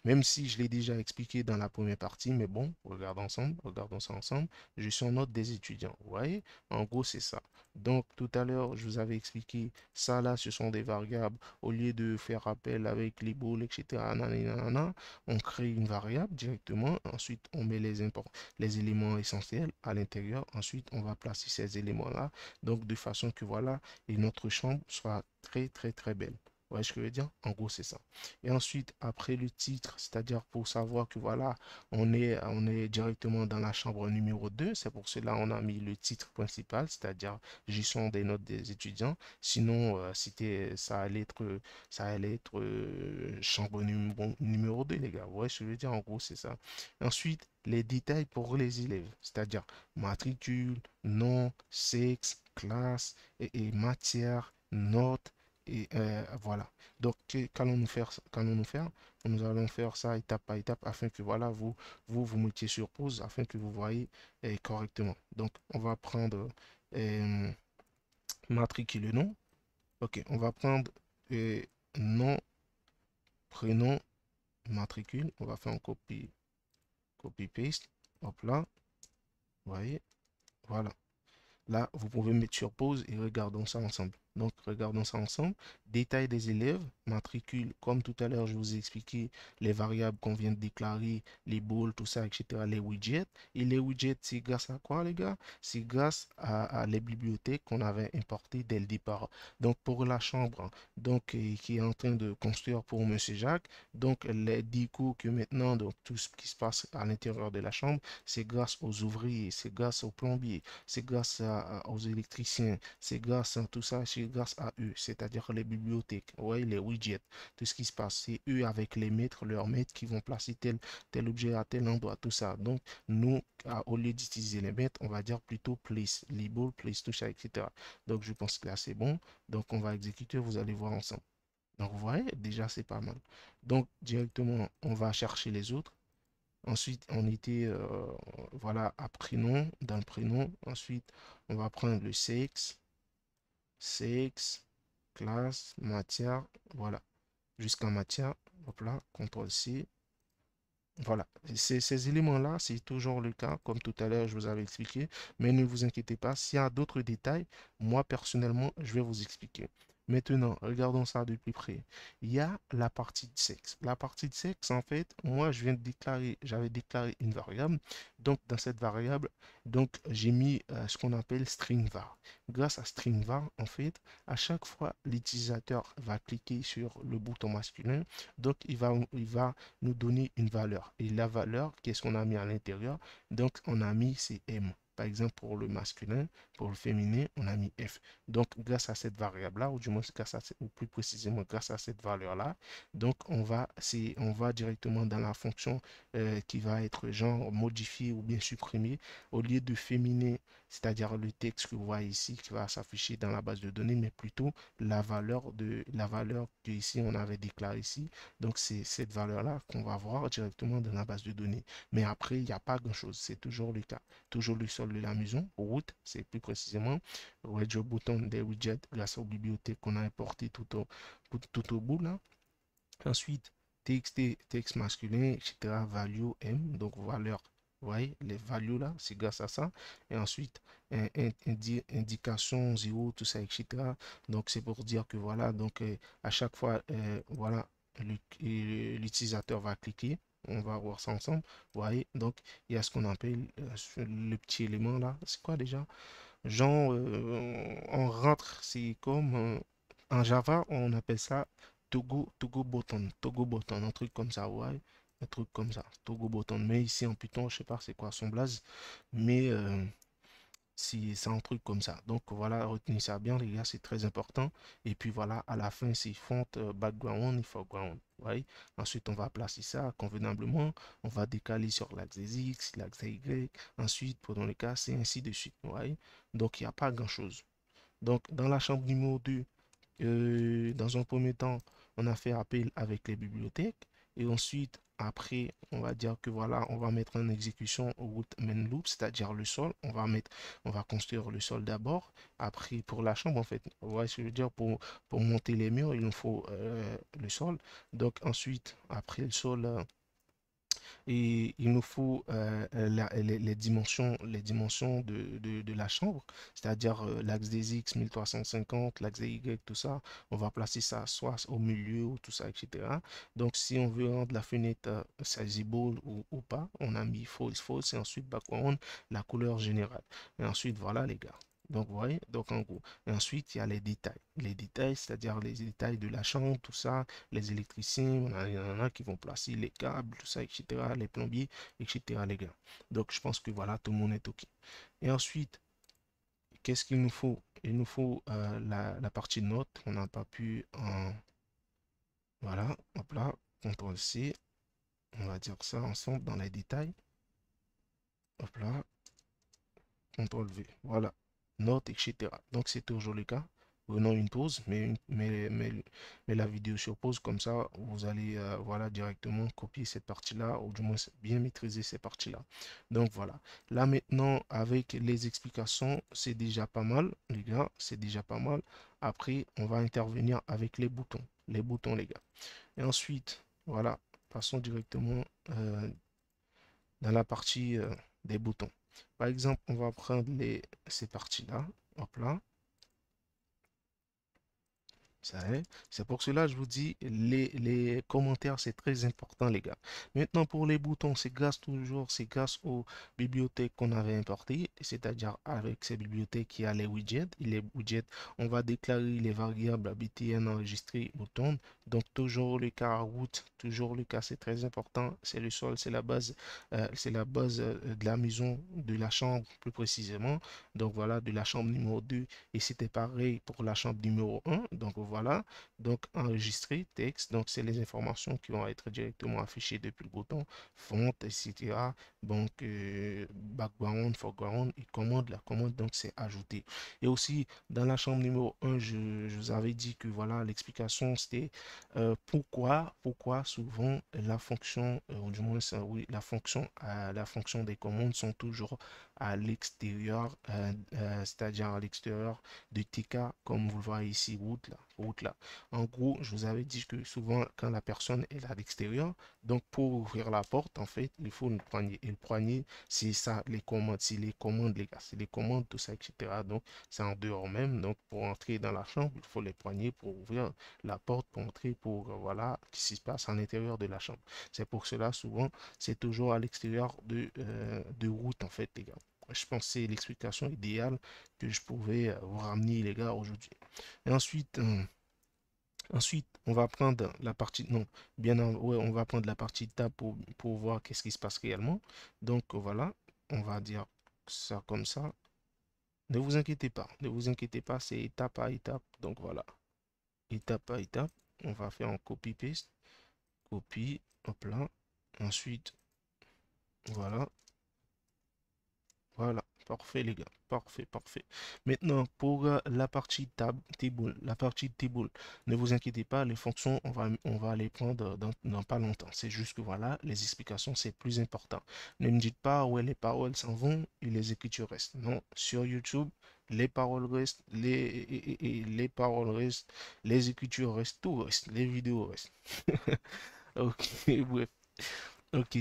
S1: Même si je l'ai déjà expliqué dans la première partie, mais bon, regardons ensemble, regardons ça ensemble. Je suis en note des étudiants, vous voyez En gros, c'est ça. Donc, tout à l'heure, je vous avais expliqué, ça là, ce sont des variables. Au lieu de faire appel avec les boules, etc., on crée une variable directement. Ensuite, on met les, les éléments essentiels à l'intérieur. Ensuite, on va placer ces éléments-là. Donc, de façon que, voilà, et notre chambre soit très, très, très belle. Vous voyez ce que je veux dire En gros, c'est ça. Et ensuite, après le titre, c'est-à-dire pour savoir que voilà, on est, on est directement dans la chambre numéro 2. C'est pour cela on a mis le titre principal, c'est-à-dire gestion des notes des étudiants. Sinon, euh, ça allait être, ça allait être euh, chambre numéro, 2, les gars. Vous voyez ce que je veux dire En gros, c'est ça. Ensuite, les détails pour les élèves, c'est-à-dire matricule, nom, sexe, classe et, et matière, notes. Et euh, voilà. Donc, qu'allons-nous faire, nous faire Nous allons faire ça étape par étape afin que voilà, vous, vous vous mettiez sur pause, afin que vous voyez euh, correctement. Donc, on va prendre euh, matricule le nom. Ok, on va prendre nom, prénom, matricule. On va faire un copie, copy paste. Hop là. voyez Voilà. Là, vous pouvez mettre sur pause et regardons ça ensemble. Donc, regardons ça ensemble. Détail des élèves, matricule, comme tout à l'heure, je vous ai expliqué les variables qu'on vient de déclarer, les boules, tout ça, etc., les widgets. Et les widgets, c'est grâce à quoi, les gars C'est grâce à, les bibliothèques qu'on avait importées dès le départ. Donc, pour la chambre, donc, qui est en train de construire pour M. Jacques, donc, les 10 que maintenant, donc, tout ce qui se passe à l'intérieur de la chambre, c'est grâce aux ouvriers, c'est grâce aux plombiers, c'est grâce aux électriciens, c'est grâce à tout ça, grâce à eux, c'est-à-dire les bibliothèques, ouais, les widgets, tout ce qui se passe. C'est eux avec les maîtres, leurs maîtres qui vont placer tel, tel objet à tel endroit, tout ça. Donc, nous, au lieu d'utiliser les maîtres, on va dire plutôt place, label, place, tout etc. Donc, je pense que là, c'est bon. Donc, on va exécuter, vous allez voir ensemble. Donc, vous voyez, déjà, c'est pas mal. Donc, directement, on va chercher les autres. Ensuite, on était, euh, voilà, à prénom, dans le prénom. Ensuite, on va prendre le sexe sex, classe, matière, voilà. Jusqu'en matière, hop là, CTRL C. Voilà, ces éléments-là, c'est toujours le cas, comme tout à l'heure, je vous avais expliqué. Mais ne vous inquiétez pas, s'il y a d'autres détails, moi, personnellement, je vais vous expliquer. Maintenant, regardons ça de plus près. Il y a la partie de sexe. La partie de sexe, en fait, moi, je viens de déclarer, j'avais déclaré une variable. Donc, dans cette variable, donc j'ai mis euh, ce qu'on appelle string var. Grâce à string var, en fait, à chaque fois, l'utilisateur va cliquer sur le bouton masculin. Donc, il va, il va nous donner une valeur. Et la valeur, qu'est-ce qu'on a mis à l'intérieur Donc, on a mis c'est m exemple, pour le masculin, pour le féminin, on a mis F. Donc, grâce à cette variable-là, ou du moins, grâce à ou plus précisément, grâce à cette valeur-là, donc, on va, on va directement dans la fonction euh, qui va être genre modifiée ou bien supprimée. Au lieu de féminin, c'est-à-dire le texte que vous voyez ici qui va s'afficher dans la base de données, mais plutôt la valeur de la valeur que ici on avait déclaré ici. Donc c'est cette valeur-là qu'on va voir directement dans la base de données. Mais après, il n'y a pas grand-chose. C'est toujours le cas. Toujours le seul la maison, route, c'est plus précisément, radio bouton des widgets grâce aux bibliothèques qu'on a importé tout au, tout au bout là. Ensuite, txt, texte masculin, etc. Value M, donc valeur voyez les values là c'est grâce à ça et ensuite indication 0 tout ça etc donc c'est pour dire que voilà donc euh, à chaque fois euh, voilà euh, l'utilisateur va cliquer on va voir ça ensemble. voyez, donc il y a ce qu'on appelle euh, le petit élément là. C'est quoi déjà Genre, euh, on rentre, c'est comme euh, en Java, on appelle ça Togo, Togo button, Togo button, un truc comme ça, un truc comme ça, Togo button. Mais ici en Python, je sais pas c'est quoi son blaze, mais si c'est un truc comme ça. Donc voilà, retenez ça bien, les gars, c'est très important. Et puis voilà, à la fin, c'est font euh, background et foreground. ouais Ensuite, on va placer ça convenablement. On va décaler sur l'axe X, l'axe Y. Ensuite, pendant les cas, c'est ainsi de suite. Donc, il n'y a pas grand-chose. Donc, dans la chambre numéro 2, euh, dans un premier temps, on a fait appel avec les bibliothèques. Et ensuite, après, on va dire que voilà, on va mettre en exécution root main loop, c'est-à-dire le sol. On va mettre, on va construire le sol d'abord. Après, pour la chambre, en fait, vous ce que je veux dire, pour, pour monter les murs, il nous faut euh, le sol. Donc ensuite, après le sol, euh, et il nous faut euh, euh, les, dimensions, les dimensions de, de, la chambre, c'est-à-dire euh, l'axe des X 1350, l'axe des Y, tout ça. On va placer ça soit au milieu, tout ça, etc. Donc, si on veut rendre la fenêtre sizable ou, ou pas, on a mis false, false et ensuite background, la couleur générale. Et ensuite, voilà les gars. Donc, vous voyez, donc en gros. Et ensuite, il y a les détails. Les détails, c'est-à-dire les détails de la chambre, tout ça, les électriciens, il y en a qui vont placer les câbles, tout ça, etc., les plombiers, etc., les gars. Donc, je pense que voilà, tout le monde est OK. Et ensuite, qu'est-ce qu'il nous faut Il nous faut euh, la, la, partie note On n'a pas pu en... Voilà, hop là, CTRL-C. On va dire ça ensemble dans les détails. Hop là, CTRL-V. Voilà notes, etc. Donc c'est toujours le cas. venons une pause, mais, mais, mais, mais la vidéo sur pause, comme ça vous allez euh, voilà, directement copier cette partie-là, ou du moins bien maîtriser cette partie là Donc voilà, là maintenant avec les explications, c'est déjà pas mal, les gars, c'est déjà pas mal. Après, on va intervenir avec les boutons, les boutons, les gars. Et ensuite, voilà, passons directement euh, dans la partie euh, des boutons. Par exemple, on va prendre les, ces parties-là. Hop là. C'est pour cela je vous dis, les, commentaires, c'est très important, les gars. Maintenant, pour les boutons, c'est grâce toujours, c'est grâce aux bibliothèques qu'on avait importées, c'est-à-dire avec ces bibliothèques qui a les widgets. les widgets, on va déclarer les variables btn enregistrées bouton donc toujours le cas route, toujours le cas, c'est très important. C'est le sol, c'est la base, euh, c'est la base euh, de la maison, de la chambre plus précisément. Donc voilà, de la chambre numéro 2. Et c'était pareil pour la chambre numéro 1. Donc voilà, donc enregistrer texte. Donc c'est les informations qui vont être directement affichées depuis le bouton fonte, etc. Donc euh, background, foreground et commande. La commande donc c'est ajouté Et aussi dans la chambre numéro 1, je vous avais dit que voilà l'explication c'était euh, pourquoi, pourquoi souvent la fonction, euh, du moins oui, la fonction, euh, la fonction des commandes sont toujours à l'extérieur, euh, euh, c'est-à-dire à, l'extérieur de TK, comme vous le voyez ici, route là, route là. En gros, je vous avais dit que souvent, quand la personne est à l'extérieur, donc pour ouvrir la porte, en fait, il faut une poignée. Et le poignée, c'est ça, les commandes, les commandes, les gars, c'est les commandes, tout ça, etc. Donc, c'est en dehors même. Donc, pour entrer dans la chambre, il faut les poignées pour ouvrir la porte, pour entrer, pour, euh, voilà, ce qui se passe à l'intérieur de la chambre. C'est pour cela, souvent, c'est toujours à l'extérieur de, de route, en fait, les gars je pense c'est l'explication idéale que je pouvais vous euh, ramener les gars aujourd'hui. Et ensuite, euh, ensuite, on va prendre la partie, non, bien, ouais, on va prendre la partie table pour, voir qu'est-ce qui se passe réellement. Donc voilà, on va dire ça comme ça. Ne vous inquiétez pas, ne vous inquiétez pas, c'est étape à étape. Donc voilà, étape à étape, on va faire un copy-paste, copy, hop là, ensuite, voilà, voilà, parfait les gars, parfait, parfait. Maintenant, pour euh, la partie table, table, la partie table, ne vous inquiétez pas, les fonctions, on va, on va les prendre dans, pas longtemps. C'est juste que voilà, les explications, c'est plus important. Ne me dites pas, ouais, les paroles s'en vont et les écritures restent. Non, sur YouTube, les paroles restent, les, les paroles restent, les écritures restent, tout reste, les vidéos restent. ok, bref. Ok,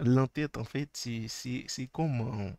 S1: l'entête, en fait, c'est comme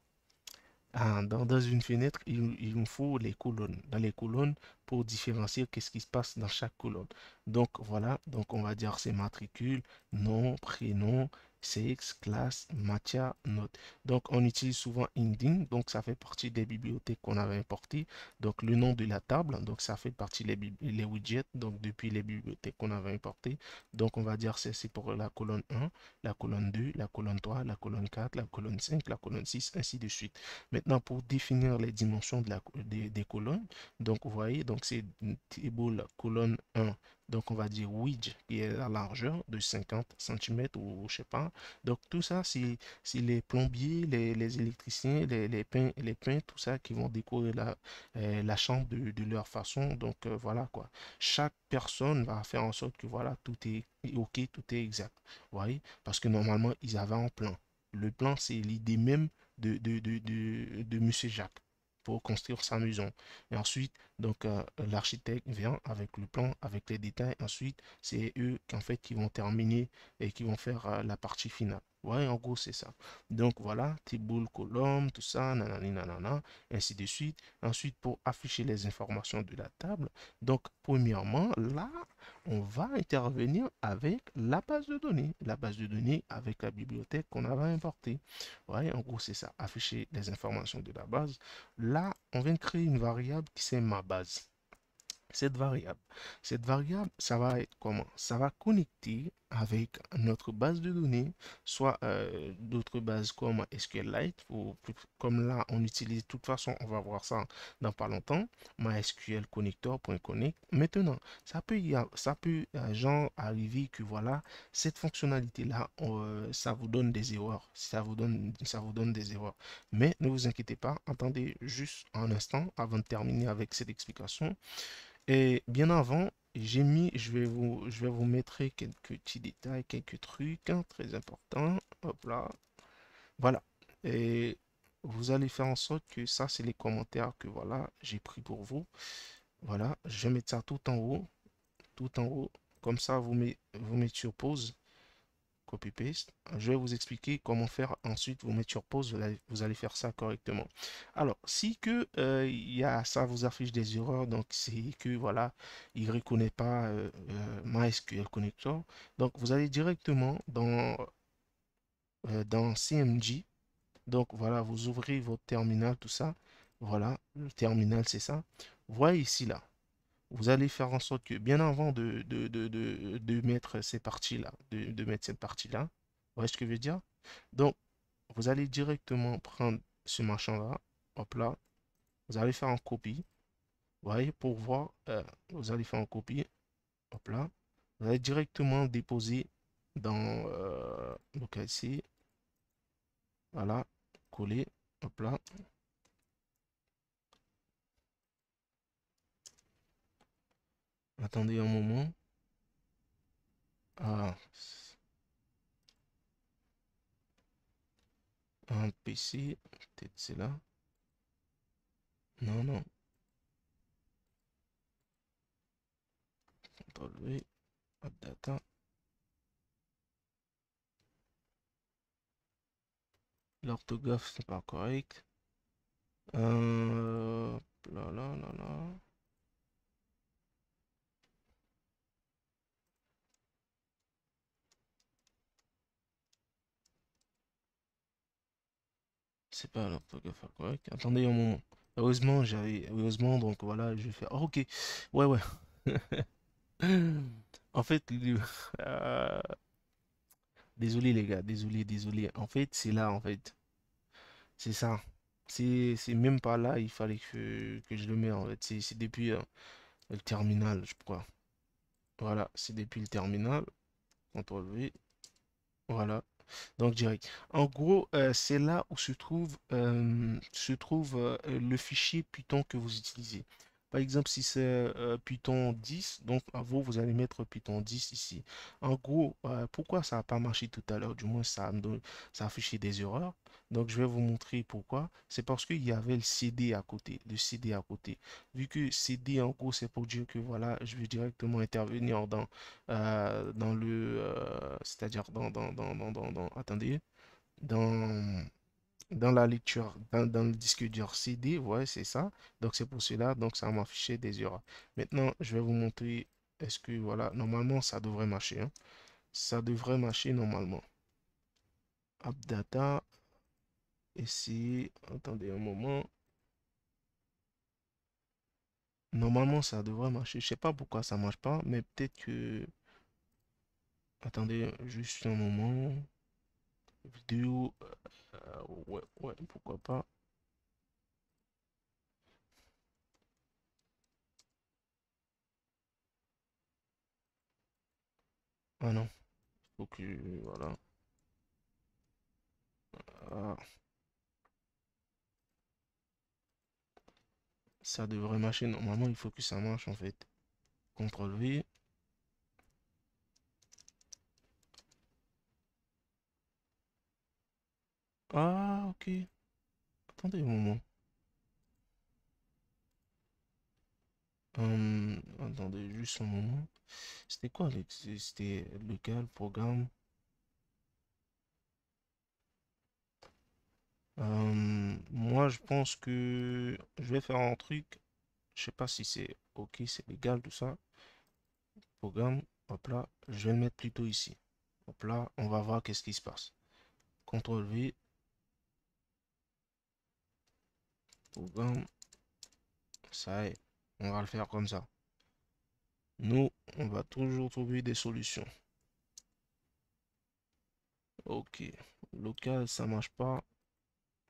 S1: dans, une fenêtre, il, nous faut les colonnes. Dans les colonnes, pour différencier qu'est-ce qui se passe dans chaque colonne. Donc voilà, donc on va dire c'est matricule, nom, prénom, CX, class matière, note. Donc, on utilise souvent Inding, donc ça fait partie des bibliothèques qu'on avait importées. Donc, le nom de la table, donc ça fait partie les, widgets, donc depuis les bibliothèques qu'on avait importées. Donc, on va dire c'est pour la colonne 1, la colonne 2, la colonne 3, la colonne 4, la colonne 5, la colonne 6, ainsi de suite. Maintenant, pour définir les dimensions de la, des, colonnes, donc vous voyez, donc c'est table colonne 1, donc, on va dire width qui est la largeur de 50 cm ou je sais pas. Donc, tout ça, c'est les plombiers, les, électriciens, les, les, peintres, les tout ça qui vont décorer la, euh, chambre de, leur façon. Donc, euh, voilà quoi. Chaque personne va faire en sorte que voilà, tout est OK, tout est exact. Vous voyez Parce que normalement, ils avaient un plan. Le plan, c'est l'idée même de, de, de M. Jacques pour construire sa maison. Et ensuite, donc euh, l'architecte vient avec le plan, avec les détails. Ensuite, c'est eux fait qui vont terminer et qui vont faire euh, la partie finale. Ouais, en gros, c'est ça. Donc voilà, table, Colombe, tout ça, nanani, nanana, ainsi de suite. Ensuite, pour afficher les informations de la table, donc premièrement, là, on va intervenir avec la base de données. La base de données avec la bibliothèque qu'on avait importée. Ouais, en gros, c'est ça. Afficher les informations de la base. Là, on vient de créer une variable qui c'est ma base cette variable. Cette variable, ça va être comment Ça va connecter avec notre base de données, soit euh, d'autres bases comme SQLite, ou comme là on utilise de toute façon, on va voir ça dans pas longtemps, Connector.connect. Maintenant, ça peut, y ça peut euh, genre arriver que voilà, cette fonctionnalité là, euh, ça vous donne des erreurs, ça vous donne, ça vous donne des erreurs. Mais ne vous inquiétez pas, attendez juste un instant avant de terminer avec cette explication. Et bien avant, j'ai mis, je vais vous, je vais vous mettre quelques petits détails, quelques trucs hein, très importants. Hop là, voilà. Et vous allez faire en sorte que ça, c'est les commentaires que voilà, j'ai pris pour vous. Voilà, je vais mettre ça tout en haut, tout en haut. Comme ça, vous, met, vous mettez sur pause copy paste je vais vous expliquer comment faire ensuite vous mettez sur pause vous allez, faire ça correctement alors si que euh, il y a ça vous affiche des erreurs donc c'est que voilà il reconnaît pas euh, euh, MySQL connector donc vous allez directement dans dans CMG donc voilà vous ouvrez votre terminal tout ça voilà le terminal c'est ça voyez ici là vous allez faire en sorte que bien avant de, de, de, mettre ces parties-là, de, mettre cette partie-là, vous voyez ce que je veux dire Donc, vous allez directement prendre ce machin-là, hop là, vous allez faire en copie, vous voyez, pour voir, euh, vous allez faire en copie, hop là, vous allez directement déposer dans euh, le cas ici, voilà, coller, hop là, Attendez un moment. Ah. Un PC, peut-être c'est là. Non, non. Ctrl V, Data. L'orthographe, c'est pas correct. Euh, là, là, là, là. pas, alors, Attendez un moment. Heureusement, j'avais. Heureusement, donc voilà, je vais faire. Ah, ok. Ouais, ouais. en fait, euh, désolé les gars, désolé, désolé. En fait, c'est là, en fait. C'est ça. C'est même pas là, il fallait que, que je le mette, en fait. C'est depuis euh, le terminal, je crois. Voilà, c'est depuis le terminal. contrôle V. Voilà. Donc, direct. En gros, euh, c'est là où se trouve, euh, se trouve euh, le fichier Python que vous utilisez. Par exemple, si c'est euh, Python 10, donc à vous, vous allez mettre Python 10 ici. En gros, euh, pourquoi ça n'a pas marché tout à l'heure Du moins, ça, ça a affiché des erreurs. Donc, je vais vous montrer pourquoi. C'est parce qu'il y avait le CD à côté, le CD à côté. Vu que CD, en gros, c'est pour dire que voilà, je vais directement intervenir dans, euh, dans le... C'est-à-dire dans, dans, dans, dans, dans... Attendez. Dans dans la lecture, dans, le disque dur CD, ouais, c'est ça. Donc, c'est pour cela, donc ça m'a affiché des erreurs. Maintenant, je vais vous montrer, est-ce que, voilà, normalement, ça devrait marcher. Hein. Ça devrait marcher normalement. Updata. ici, attendez un moment. Normalement, ça devrait marcher. Je sais pas pourquoi ça marche pas, mais peut-être que... Attendez juste un moment vidéo, euh, euh, ouais, ouais, pourquoi pas. Ah non, faut que, voilà. Ah. Ça devrait marcher, normalement il faut que ça marche en fait. CTRL V, Ah, ok. Attendez un moment. Hum, attendez juste un moment. C'était quoi C'était lequel programme hum, Moi, je pense que je vais faire un truc. Je sais pas si c'est ok, c'est légal tout ça. Programme, hop là, je vais le mettre plutôt ici. Hop là, on va voir qu'est-ce qui se passe. CTRL V, Ça est. On va le faire comme ça. Nous, on va toujours trouver des solutions. Ok. Local, ça marche pas.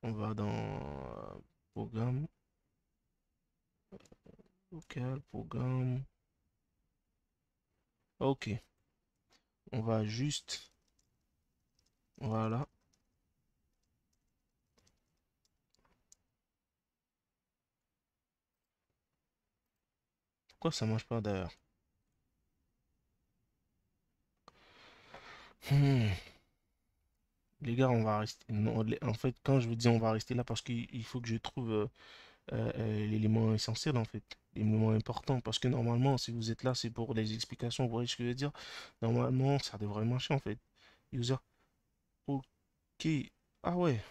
S1: On va dans euh, programme. Local, programme. Ok. On va juste... Voilà. ça marche pas d'ailleurs hmm. Les gars, on va rester. en fait, quand je vous dis on va rester là, parce qu'il faut que je trouve euh, euh, euh, l'élément essentiel, en fait. les moments importants Parce que normalement, si vous êtes là, c'est pour les explications. Vous voyez ce que je veux dire Normalement, ça devrait marcher, en fait. User. Ok. Ah ouais.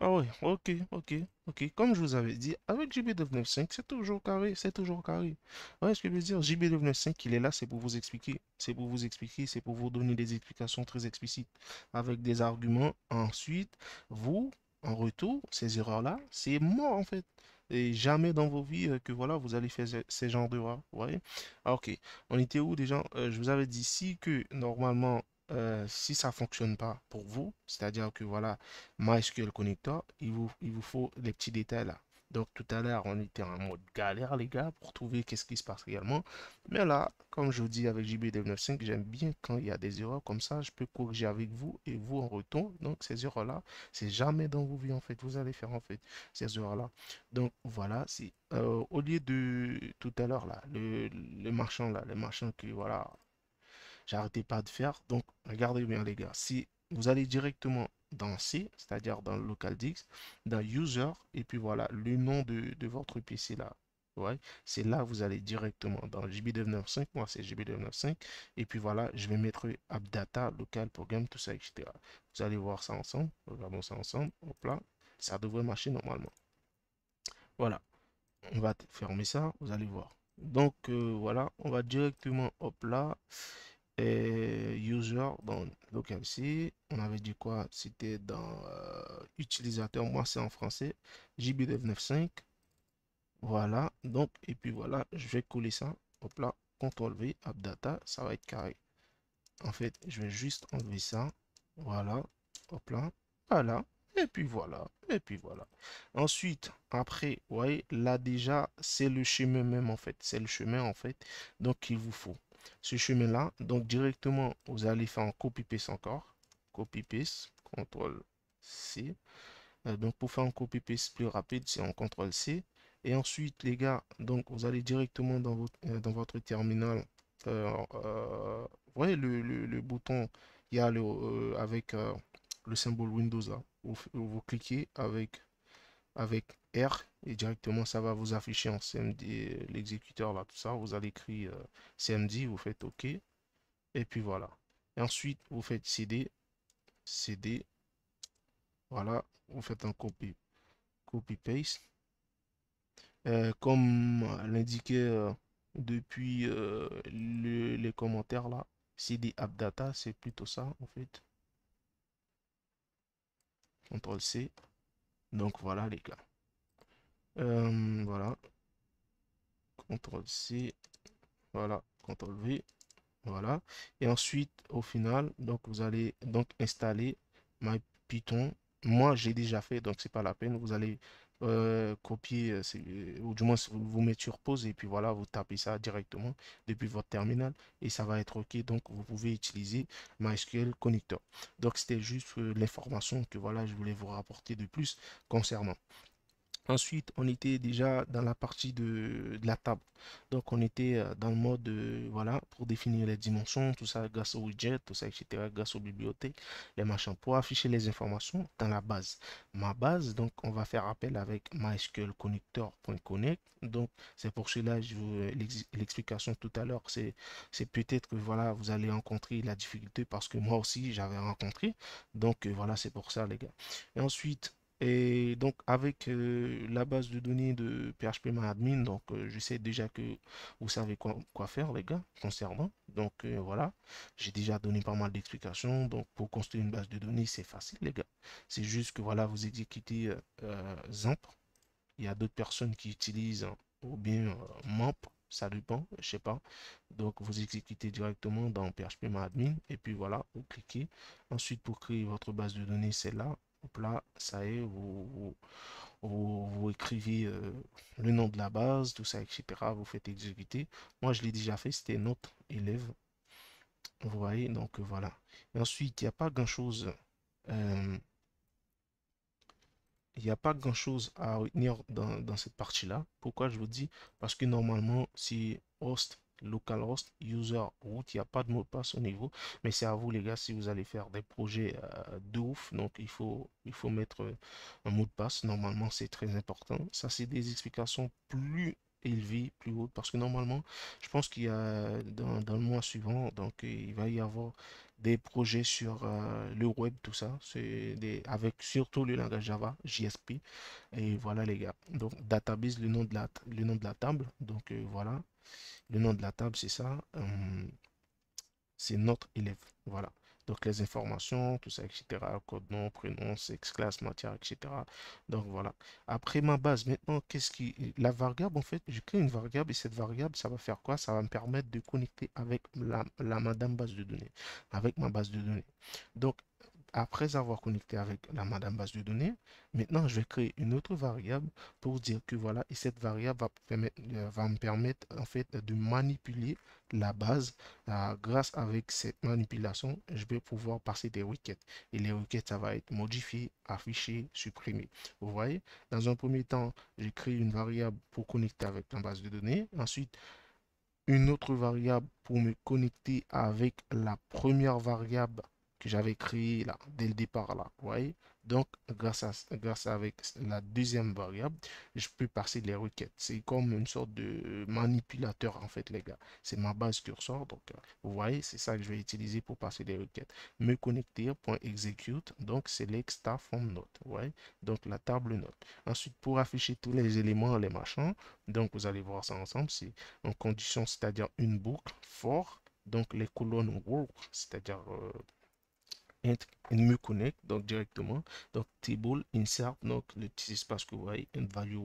S1: Ah oui, ok, ok, ok. Comme je vous avais dit, avec JB295, c'est toujours carré, c'est toujours carré. Ouais, ce que je veux dire, JB295, il est là, c'est pour vous expliquer. C'est pour vous expliquer, c'est pour vous donner des explications très explicites avec des arguments. Ensuite, vous, en retour, ces erreurs-là, c'est mort en fait. Et jamais dans vos vies euh, que voilà, vous allez faire ces genres de Ouais. Ah, ok, on était où déjà euh, Je vous avais dit si que normalement euh, si ça fonctionne pas pour vous, c'est-à-dire que voilà, MySQL Connector, il vous, il vous faut les petits détails là. Donc tout à l'heure, on était en mode galère, les gars, pour trouver qu'est-ce qui se passe réellement. Mais là, comme je vous dis avec jb 95 j'aime bien quand il y a des erreurs comme ça, je peux corriger avec vous et vous en retour Donc ces erreurs-là, c'est jamais dans vos vies en fait, vous allez faire en fait ces erreurs-là. Donc voilà, c'est euh, au lieu de tout à l'heure là, le, le marchand là, le marchand qui voilà, J'arrêtais pas de faire. Donc, regardez bien les gars. Si vous allez directement dans C, c'est-à-dire dans le disk dans User, et puis voilà, le nom de, votre PC là. Ouais, c'est là vous allez directement dans JB295, moi c'est JB295, et puis voilà, je vais mettre AppData, Local Program, tout ça, etc. Vous allez voir ça ensemble, regardons ça ensemble, hop là, ça devrait marcher normalement. Voilà, on va fermer ça, vous allez voir. Donc euh, voilà, on va directement, hop là, user donc, donc ici on avait dit quoi c'était dans euh, utilisateur moi c'est en français jb 95 voilà donc et puis voilà je vais coller ça hop là ctrl v app data ça va être carré en fait je vais juste enlever ça voilà hop là voilà et puis voilà et puis voilà ensuite après ouais là déjà c'est le chemin même en fait c'est le chemin en fait donc il vous faut ce chemin-là. Donc directement, vous allez faire un copy-paste encore. Copy-paste, CTRL-C. Euh, donc pour faire un copy-paste plus rapide, c'est en CTRL-C. Et ensuite, les gars, donc vous allez directement dans votre, euh, dans votre terminal. vous euh, voyez le, le, bouton, il y a le, avec le symbole Windows là. Vous, vous cliquez avec, avec R et directement ça va vous afficher en CMD euh, l'exécuteur là tout ça vous allez écrire euh, CMD vous faites OK et puis voilà ensuite vous faites CD CD voilà vous faites un copy copy paste euh, comme l'indiquait depuis les commentaires là CD appdata c'est plutôt ça en fait CTRL C donc voilà les gars euh, voilà. CTRL-C. Voilà. CTRL-V. Voilà. Et ensuite, au final, donc vous allez donc installer python Moi, j'ai déjà fait, donc c'est pas la peine. Vous allez euh, copier, euh, ou du moins vous, vous mettez sur pause et puis voilà, vous tapez ça directement depuis votre terminal et ça va être OK. Donc vous pouvez utiliser MySQL Connector. Donc c'était juste l'information que voilà, je voulais vous rapporter de plus concernant. Ensuite, on était déjà dans la partie de, la table. Donc, on était euh, dans le mode, euh, voilà, pour définir les dimensions, tout ça grâce au widget, tout ça, etc., grâce aux bibliothèques, les machins, pour afficher les informations dans la base. Ma base, donc, on va faire appel avec MySQL connector.connect. Donc, c'est pour cela, je euh, l'explication tout à l'heure, c'est peut-être que, voilà, vous allez rencontrer la difficulté parce que moi aussi, j'avais rencontré. Donc, voilà, c'est pour ça, les gars. Et ensuite, et donc avec euh, la base de données de PHP donc euh, je sais déjà que vous savez quoi, faire les gars concernant. Donc euh, voilà, j'ai déjà donné pas mal d'explications. Donc pour construire une base de données, c'est facile les gars. C'est juste que voilà, vous exécutez ZAMP. Il y a d'autres personnes qui utilisent hein, ou bien MAMP, ça dépend, je sais pas. Donc vous exécutez directement dans PHP et puis voilà, vous cliquez. Ensuite pour créer votre base de données, c'est là Hop là, ça y est, vous, vous, écrivez euh, le nom de la base, tout ça, etc. Vous faites exécuter. Moi, je l'ai déjà fait, c'était notre élève. Vous voyez, donc euh, voilà. Et ensuite, il n'y a pas grand-chose... Euh, il n'y a pas grand chose à retenir dans, dans cette partie là pourquoi je vous dis parce que normalement si host localhost user route Il n'y a pas de mot de passe au niveau. Mais c'est à vous les gars si vous allez faire des projets euh, de ouf. Donc il faut, il faut mettre euh, un mot de passe. Normalement c'est très important. Ça c'est des explications plus élevées, plus hautes. Parce que normalement je pense qu'il y a dans, le mois suivant, donc il va y avoir des projets sur euh, le web, tout ça, des, avec surtout le langage Java, JSP. Et voilà les gars. Donc database, le nom de la, le nom de la table. Donc euh, voilà, le nom de la table, c'est ça. Euh, c'est notre élève. Voilà. Donc les informations, tout ça, etc. Code nom, prénom, sexe, classe, matière, etc. Donc voilà. Après ma base, maintenant, qu'est-ce qui... La variable, en fait, je crée une variable et cette variable, ça va faire quoi Ça va me permettre de connecter avec la, la, madame base de données, avec ma base de données. Donc après avoir connecté avec la madame base de données, maintenant je vais créer une autre variable pour dire que voilà, et cette variable va, euh, me permettre en fait de manipuler la base. Ah, grâce avec cette manipulation, je vais pouvoir passer des requêtes. Et les requêtes, ça va être modifié, affiché, supprimé. Vous voyez, dans un premier temps, j'ai créé une variable pour connecter avec la base de données. Ensuite, une autre variable pour me connecter avec la première variable que j'avais créé là, dès le départ là, vous voyez. Donc, grâce à, grâce avec la deuxième variable, je peux passer les requêtes. C'est comme une sorte de manipulateur en fait, les gars. C'est ma base curseur, donc euh, vous voyez, c'est ça que je vais utiliser pour passer les requêtes. Me connecter, point execute, donc c'est l'extra from note, vous voyez. Donc, la table note. Ensuite, pour afficher tous les éléments, les machins, donc vous allez voir ça ensemble, c'est en condition, c'est-à-dire une boucle, for, donc les colonnes c'est-à-dire... Euh, une me connecte donc directement. Donc, table, insert, donc le petit espace que vous voyez, une value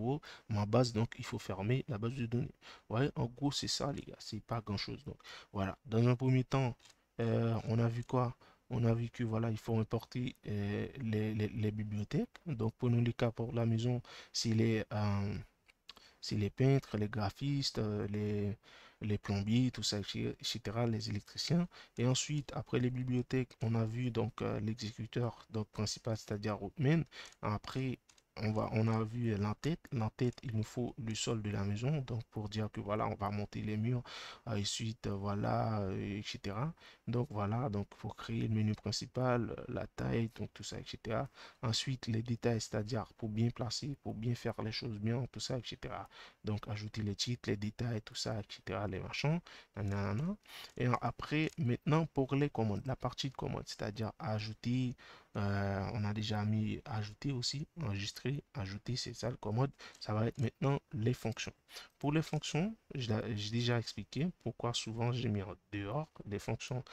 S1: ma base, donc il faut fermer la base de données. ouais en gros, c'est ça, les gars, c'est pas grand chose. Donc, voilà, dans un premier temps, euh, on a vu quoi on a vu que voilà, il faut importer euh, les, bibliothèques. Donc, pour nous les cas pour la maison, c'est les, euh, les peintres, les graphistes, les, les plombiers, tout ça, etc., les électriciens. Et ensuite, après les bibliothèques, on a vu donc euh, l'exécuteur principal, c'est-à-dire Rootman. Après, on, va, on a vu l'entête. L'entête, il nous faut le sol de la maison. Donc, pour dire que voilà, on va monter les murs, ensuite, euh, euh, voilà, euh, etc. Donc, voilà, donc pour créer le menu principal, la taille, donc tout ça, etc. Ensuite, les détails, c'est-à-dire pour bien placer, pour bien faire les choses bien, tout ça, etc. Donc, ajouter les titres, les détails, tout ça, etc. Les machins, Et après, maintenant, pour les commandes, la partie de commandes, c'est-à-dire ajouter euh, on a déjà mis ajouter aussi, enregistrer, ajouter, c'est ça le commode. Ça va être maintenant les fonctions. Pour les fonctions, j'ai déjà expliqué pourquoi souvent j'ai mis en dehors les fonctions,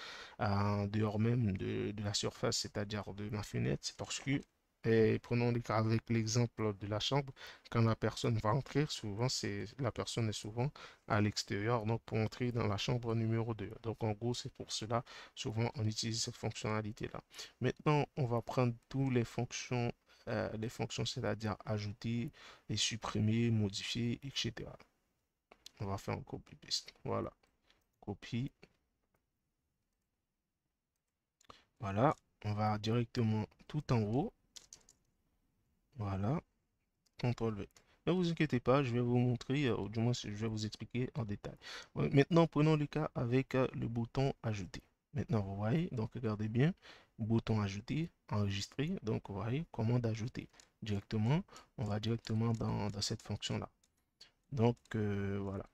S1: euh, en dehors même de la surface, c'est-à-dire de ma fenêtre. C'est parce que et prenons avec l'exemple de la chambre, quand la personne va entrer, souvent c'est la personne est souvent à l'extérieur, donc pour entrer dans la chambre numéro 2. Donc en gros, c'est pour cela, souvent on utilise cette fonctionnalité-là. Maintenant, on va prendre toutes les fonctions, euh, les fonctions, c'est-à-dire ajouter, et supprimer, modifier, etc. On va faire un copy-paste. Voilà. Copie. Voilà. On va directement tout en haut voilà. CTRL V. Ne vous inquiétez pas, je vais vous montrer, euh, ou du moins je vais vous expliquer en détail. Maintenant, prenons le cas avec euh, le bouton ajouter. Maintenant, vous voyez, donc regardez bien, bouton ajouter, enregistrer, donc vous voyez, commande ajouter. Directement, on va directement dans, cette fonction-là. Donc, euh, voilà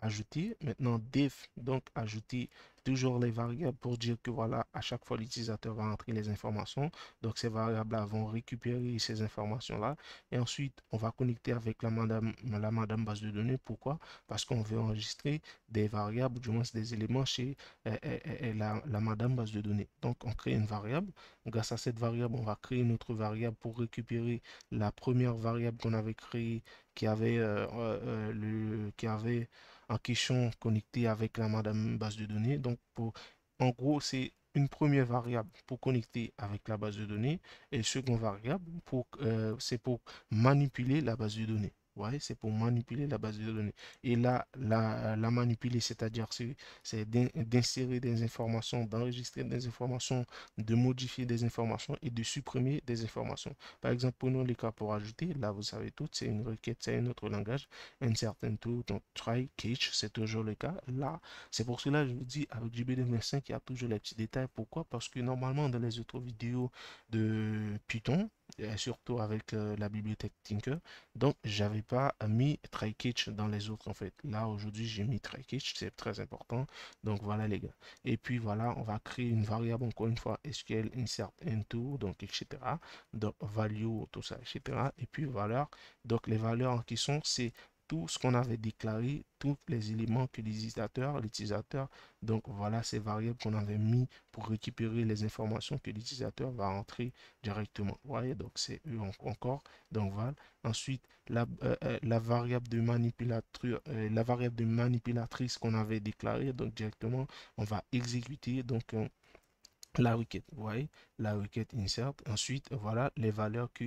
S1: ajouter. Maintenant, def, donc ajouter toujours les variables pour dire que voilà, à chaque fois l'utilisateur va entrer les informations. Donc ces variables-là vont récupérer ces informations-là. Et ensuite, on va connecter avec la madame, la madame base de données. Pourquoi Parce qu'on veut enregistrer des variables, du moins des éléments chez euh, euh, euh, la, madame base de données. Donc on crée une variable. Grâce à cette variable, on va créer une autre variable pour récupérer la première variable qu'on avait créée qui avait le qui avait en question connectée avec la madame base de données. Donc, pour, en gros, c'est une première variable pour connecter avec la base de données et une seconde variable pour euh, c'est pour manipuler la base de données c'est pour manipuler la base de données. Et là, la, manipuler, c'est-à-dire c'est d'insérer des informations, d'enregistrer des informations, de modifier des informations et de supprimer des informations. Par exemple, prenons les cas pour ajouter. Là, vous savez tout, c'est une requête, c'est un autre langage, un certain tout. Donc, try, catch, c'est toujours le cas. Là, c'est pour cela je vous dis, avec jb 5 il y a toujours les petits détails. Pourquoi Parce que normalement, dans les autres vidéos de Python, et surtout avec euh, la bibliothèque Tinker. Donc, j'avais pas mis TryKitch dans les autres en fait. Là, aujourd'hui, j'ai mis TryKitch, c'est très important. Donc, voilà les gars. Et puis, voilà, on va créer une variable encore une fois SQL insert into, donc etc. Donc, value, tout ça, etc. Et puis, valeur. Donc, les valeurs qui sont, c'est tout ce qu'on avait déclaré, tous les éléments que l'utilisateur l'utilisateur, donc voilà ces variables qu'on avait mis pour récupérer les informations que l'utilisateur va entrer directement. Vous voyez, donc c'est eux encore. Donc voilà. Ensuite, la, euh, euh, variable de manipulatrice, euh, la variable de manipulatrice qu'on avait déclaré donc directement, on va exécuter donc la requête. Vous voyez, la requête insert. Ensuite, voilà les valeurs que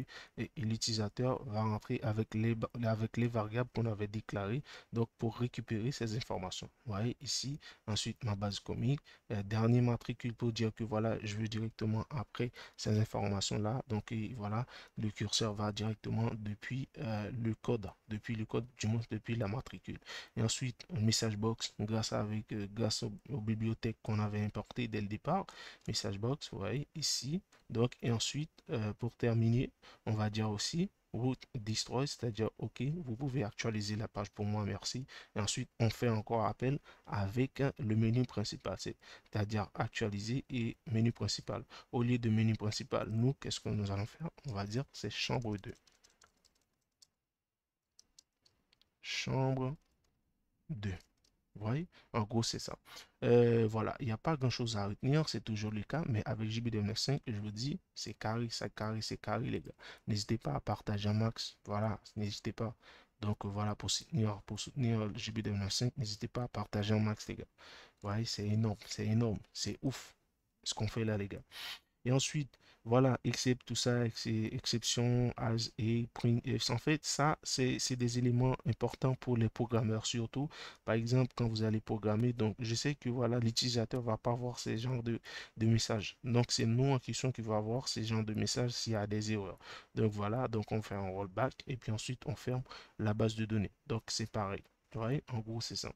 S1: l'utilisateur va rentrer avec les, avec les variables qu'on avait déclarées donc pour récupérer ces informations. Vous voyez ici, ensuite ma base comique, euh, dernier matricule pour dire que voilà, je veux directement après ces informations-là. Donc voilà, le curseur va directement depuis euh, le code, depuis le code, du moins depuis la matricule. Et ensuite, message box, grâce, avec, euh, grâce aux, aux bibliothèques qu'on avait importé dès le départ, message box, vous voyez ici donc, et ensuite, euh, pour terminer, on va dire aussi route destroy, c'est-à-dire, OK, vous pouvez actualiser la page pour moi, merci. Et ensuite, on fait encore appel avec hein, le menu principal, c'est-à-dire actualiser et menu principal. Au lieu de menu principal, nous, qu'est-ce que nous allons faire On va dire c'est chambre 2. Chambre 2. Vous voyez En gros, c'est ça. Euh, voilà, il n'y a pas grand-chose à retenir, c'est toujours le cas, mais avec JB295, je vous dis, c'est carré, ça carré, c'est carré, les gars. N'hésitez pas à partager un max, voilà, n'hésitez pas. Donc voilà, pour soutenir, pour soutenir le JB295, n'hésitez pas à partager un max, les gars. Vous voyez, c'est énorme, c'est énorme, c'est ouf ce qu'on fait là, les gars. Et ensuite, voilà, except tout ça, exception, as et print. En fait, ça, c'est des éléments importants pour les programmeurs, surtout, par exemple, quand vous allez programmer. Donc, je sais que voilà, l'utilisateur va pas voir ces genre de, messages. Donc, c'est nous en question qui va avoir ces genres de messages s'il y a des erreurs. Donc, voilà, donc on fait un rollback et puis ensuite, on ferme la base de données. Donc, c'est pareil. voyez, En gros, c'est ça.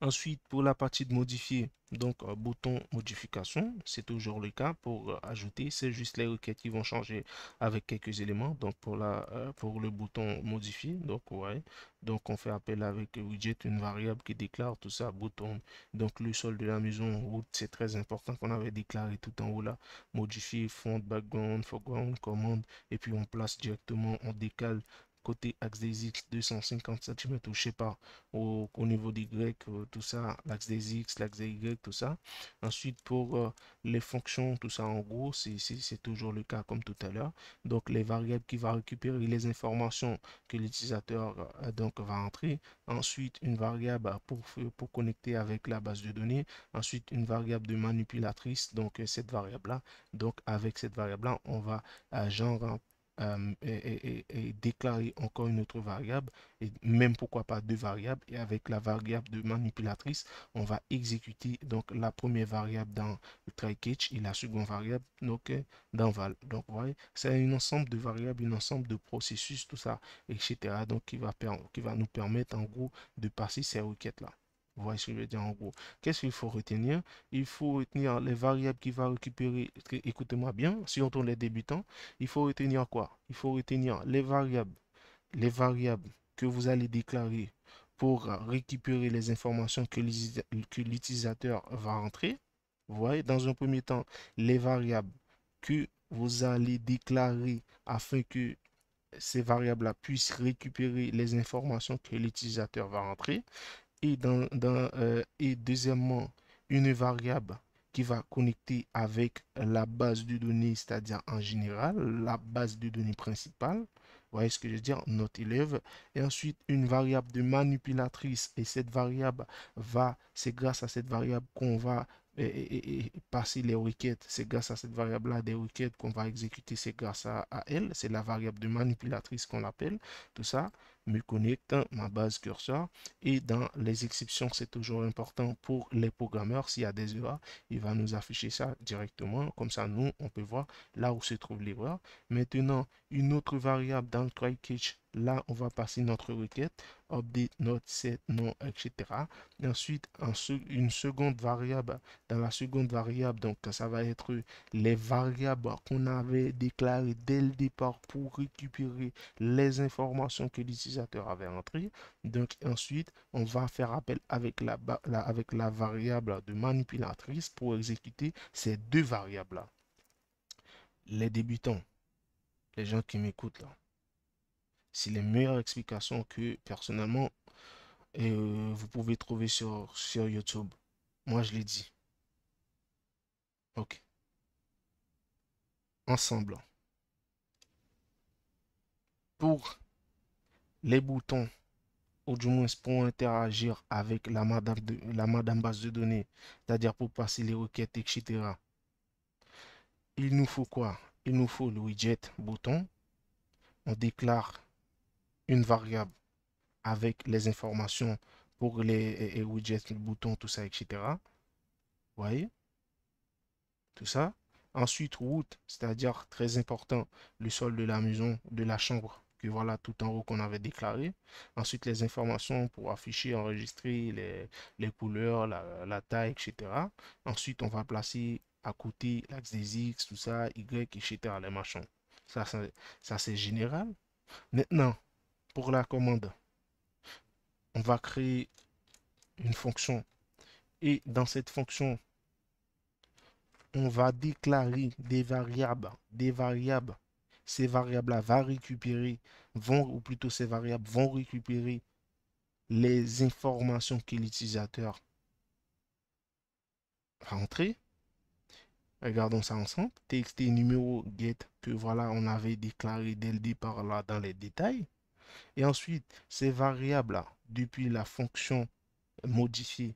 S1: Ensuite, pour la partie de modifier, donc euh, bouton modification, c'est toujours le cas pour euh, ajouter. C'est juste les requêtes qui vont changer avec quelques éléments. Donc pour la euh, pour le bouton modifier, donc ouais, donc on fait appel avec widget une variable qui déclare tout ça bouton. Donc le sol de la maison route, c'est très important qu'on avait déclaré tout en haut là. Modifier fond, background, foreground, commande et puis on place directement, on décale côté axe des X 250 cm ou je sais pas au, au niveau des Y euh, tout ça l'axe des X l'axe des Y tout ça ensuite pour euh, les fonctions tout ça en gros c'est toujours le cas comme tout à l'heure donc les variables qui va récupérer les informations que l'utilisateur euh, donc va entrer ensuite une variable pour, pour connecter avec la base de données ensuite une variable de manipulatrice donc cette variable là donc avec cette variable là on va genre euh, et, déclarer encore une autre variable, et même pourquoi pas deux variables, et avec la variable de manipulatrice, on va exécuter donc la première variable dans le try catch et la seconde variable donc, euh, dans val. Donc vous voyez, c'est un ensemble de variables, un ensemble de processus, tout ça, etc. Donc qui va, qui va nous permettre en gros de passer ces requêtes là. Vous voyez ce que je veux dire en gros. Qu'est-ce qu'il faut retenir Il faut retenir les variables qui va récupérer. Écoutez-moi bien, si on tourne les débutants, il faut retenir quoi Il faut retenir les variables, les variables que vous allez déclarer pour récupérer les informations que l'utilisateur va rentrer. Vous voyez, dans un premier temps, les variables que vous allez déclarer afin que ces variables-là puissent récupérer les informations que l'utilisateur va rentrer et, euh, et deuxièmement, une variable qui va connecter avec la base de données, c'est-à-dire en général, la base de données principale. Vous voyez ce que je veux dire Notre élève. Et ensuite, une variable de manipulatrice. Et cette variable va, c'est grâce à cette variable qu'on va passer les requêtes. C'est grâce à cette variable-là des requêtes qu'on va exécuter. C'est grâce à, elle. C'est la variable de manipulatrice qu'on appelle Tout ça me connecte ma base curseur et dans les exceptions c'est toujours important pour les programmeurs s'il y a des erreurs il va nous afficher ça directement comme ça nous on peut voir là où se trouve l'erreur maintenant une autre variable dans le try catch là on va passer notre requête update note set non etc ensuite une seconde variable dans la seconde variable donc ça va être les variables qu'on avait déclarées dès le départ pour récupérer les informations que l'utilisateur avait entré. Donc ensuite, on va faire appel avec la, avec la variable de manipulatrice pour exécuter ces deux variables-là. Les débutants, les gens qui m'écoutent là, c'est les meilleures explications que personnellement et euh, vous pouvez trouver sur, sur YouTube. Moi, je l'ai dit. Ok. Ensemble. Pour les boutons, ou du moins pour interagir avec la madame, de, la madame base de données, c'est-à-dire pour passer les requêtes, etc. Il nous faut quoi Il nous faut le widget bouton. On déclare une variable avec les informations pour les, les widgets, bouton tout ça, etc. Vous voyez Tout ça. Ensuite, route, c'est-à-dire très important, le sol de la maison, de la chambre voilà tout en haut qu'on avait déclaré. Ensuite, les informations pour afficher, enregistrer les, couleurs, la, la, taille, etc. Ensuite, on va placer à côté l'axe des X, tout ça, Y, etc. Les machins. Ça, ça, ça c'est général. Maintenant, pour la commande, on va créer une fonction. Et dans cette fonction, on va déclarer des variables, des variables ces variables-là vont récupérer, vont, ou plutôt ces variables vont récupérer les informations que l'utilisateur va entrer. Regardons ça ensemble. TXT numéro get que voilà, on avait déclaré dès le départ là dans les détails. Et ensuite, ces variables-là, depuis la fonction modifiée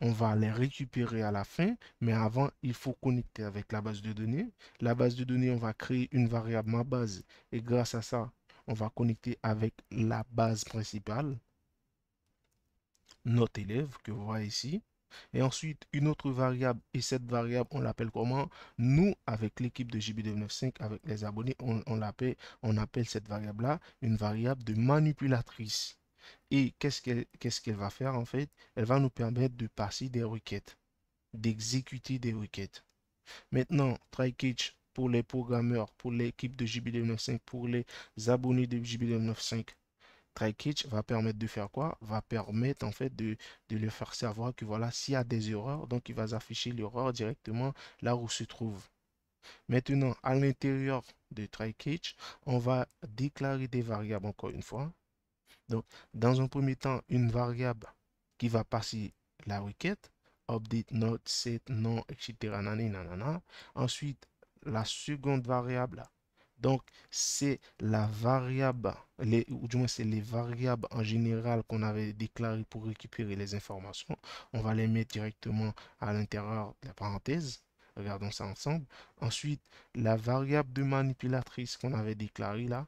S1: on va les récupérer à la fin, mais avant, il faut connecter avec la base de données. La base de données, on va créer une variable ma base et grâce à ça, on va connecter avec la base principale, notre élève que vous voyez ici. Et ensuite, une autre variable, et cette variable, on l'appelle comment Nous, avec l'équipe de JB295, avec les abonnés, on, on appelle cette variable-là une variable de manipulatrice. Et qu'est-ce qu'elle va faire en fait Elle va nous permettre de passer des requêtes, d'exécuter des requêtes. Maintenant, TryCatch pour les programmeurs, pour l'équipe de JBL95, pour les abonnés de jb 95 TryCatch va permettre de faire quoi Va permettre en fait de, de le faire savoir que voilà, s'il y a des erreurs, donc il va afficher l'erreur directement là où se trouve. Maintenant, à l'intérieur de TryCatch, on va déclarer des variables encore une fois. Donc, dans un premier temps, une variable qui va passer la requête, update note, set, non, etc. Ensuite, la seconde variable. Donc, c'est la variable, ou du moins, c'est les variables en général qu'on avait déclarées pour récupérer les informations. On va les mettre directement à l'intérieur de la parenthèse. Regardons ça ensemble. Ensuite, la variable de manipulatrice qu'on avait déclarée là,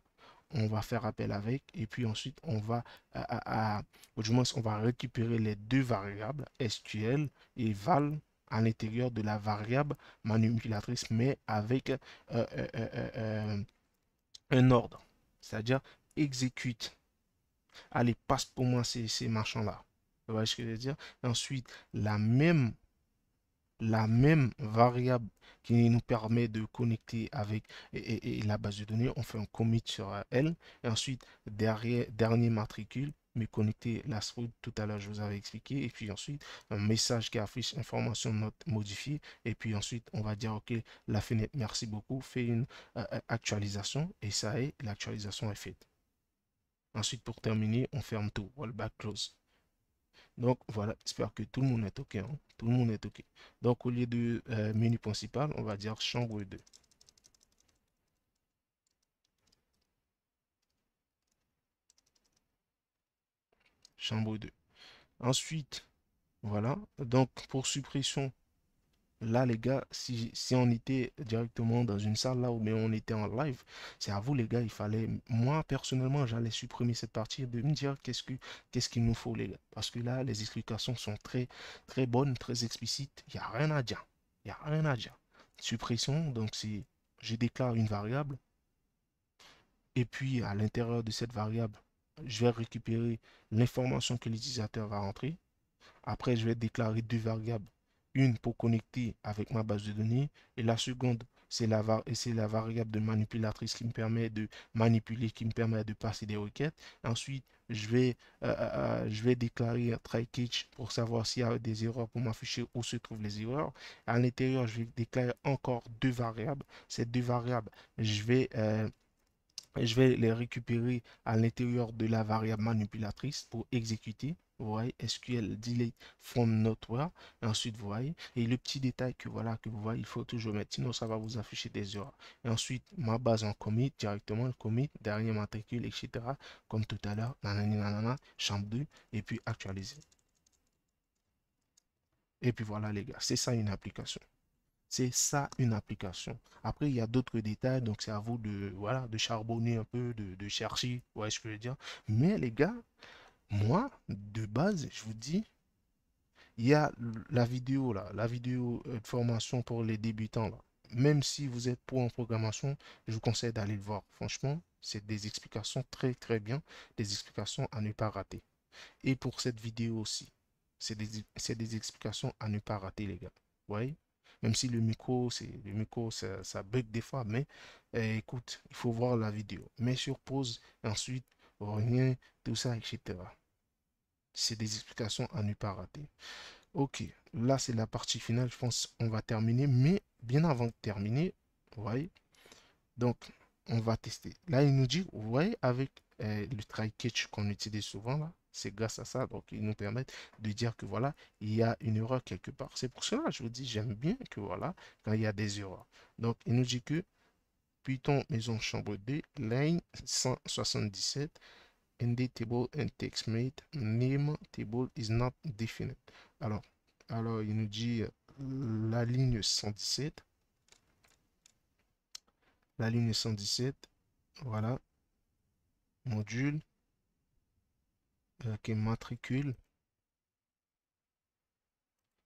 S1: on va faire appel avec et puis ensuite on va à, euh, à, euh, euh, moins on va récupérer les deux variables SQL et val à l'intérieur de la variable manipulatrice mais avec un ordre c'est à dire exécute allez passe pour moi ces, ces là vous ce que je veux dire ensuite la même la même variable qui nous permet de connecter avec la base de données. On fait un commit sur elle. Et ensuite, derrière, dernier matricule, mais connecter la route tout à l'heure je vous avais expliqué et puis ensuite un message qui affiche information note modifiée et puis ensuite on va dire ok la fenêtre merci beaucoup fait une euh, euh, actualisation et ça est l'actualisation est faite ensuite pour terminer on ferme tout rollback close donc voilà, j'espère que tout le monde est OK. Hein. Tout le monde est OK. Donc au lieu de euh, menu principal, on va dire chambre 2. Chambre 2. Ensuite, voilà. Donc pour suppression, Là, les gars, si, on était directement dans une salle là où mais on était en live, c'est à vous, les gars, il fallait. Moi, personnellement, j'allais supprimer cette partie de me dire qu'est-ce qu'il nous faut, les gars. Parce que là, les explications sont très, très bonnes, très explicites. Il y a rien à dire. Il n'y a rien à dire. Suppression, donc si je déclare une variable, et puis à l'intérieur de cette variable, je vais récupérer l'information que l'utilisateur va rentrer. Après, je vais déclarer deux variables une pour connecter avec ma base de données et la seconde, c'est la, la, variable de manipulatrice qui me permet de manipuler, qui me permet de passer des requêtes. Ensuite, je vais, euh, euh, euh, je vais déclarer try catch pour savoir s'il y a des erreurs pour m'afficher où se trouvent les erreurs. À l'intérieur, je vais déclarer encore deux variables. Ces deux variables, je vais... je vais les récupérer à l'intérieur de la variable manipulatrice pour exécuter voyez SQL delay from nowhere et ensuite vous voyez et le petit détail que voilà que vous voyez il faut toujours mettre sinon ça va vous afficher des erreurs et ensuite ma base en commit directement le commit dernier matricule etc comme tout à l'heure nanana chambre 2 et puis actualiser et puis voilà les gars c'est ça une application c'est ça une application. Après, il y a d'autres détails, donc c'est à vous de, voilà, de charbonner un peu, de, de chercher, vous voyez ce que je veux dire. Mais les gars, moi, de base, je vous dis, il y a la vidéo là, la vidéo euh, de formation pour les débutants là. Même si vous êtes pour en programmation, je vous conseille d'aller le voir. Franchement, c'est des explications très très bien, des explications à ne pas rater. Et pour cette vidéo aussi, c'est des, explications à ne pas rater les gars. Vous voyez Même si le micro, c'est le micro, ça, bug des fois, mais eh, écoute, il faut voir la vidéo. Mais sur pause, ensuite, rien, tout ça, etc. C'est des explications à ne pas rater. Ok, là c'est la partie finale, je pense on va terminer, mais bien avant de terminer, vous voyez, donc on va tester. Là il nous dit, vous voyez, avec euh, le try catch qu'on utilise souvent là, c'est grâce à ça, donc il nous permet de dire que voilà, il y a une erreur quelque part. C'est pour cela, je vous dis, j'aime bien que voilà, quand il y a des erreurs. Donc il nous dit que Python maison chambre D, line 177, nd table and name table is not definite Alors, alors il nous dit euh, la ligne 117. La ligne 117. Voilà. Module. Euh, qui matricule.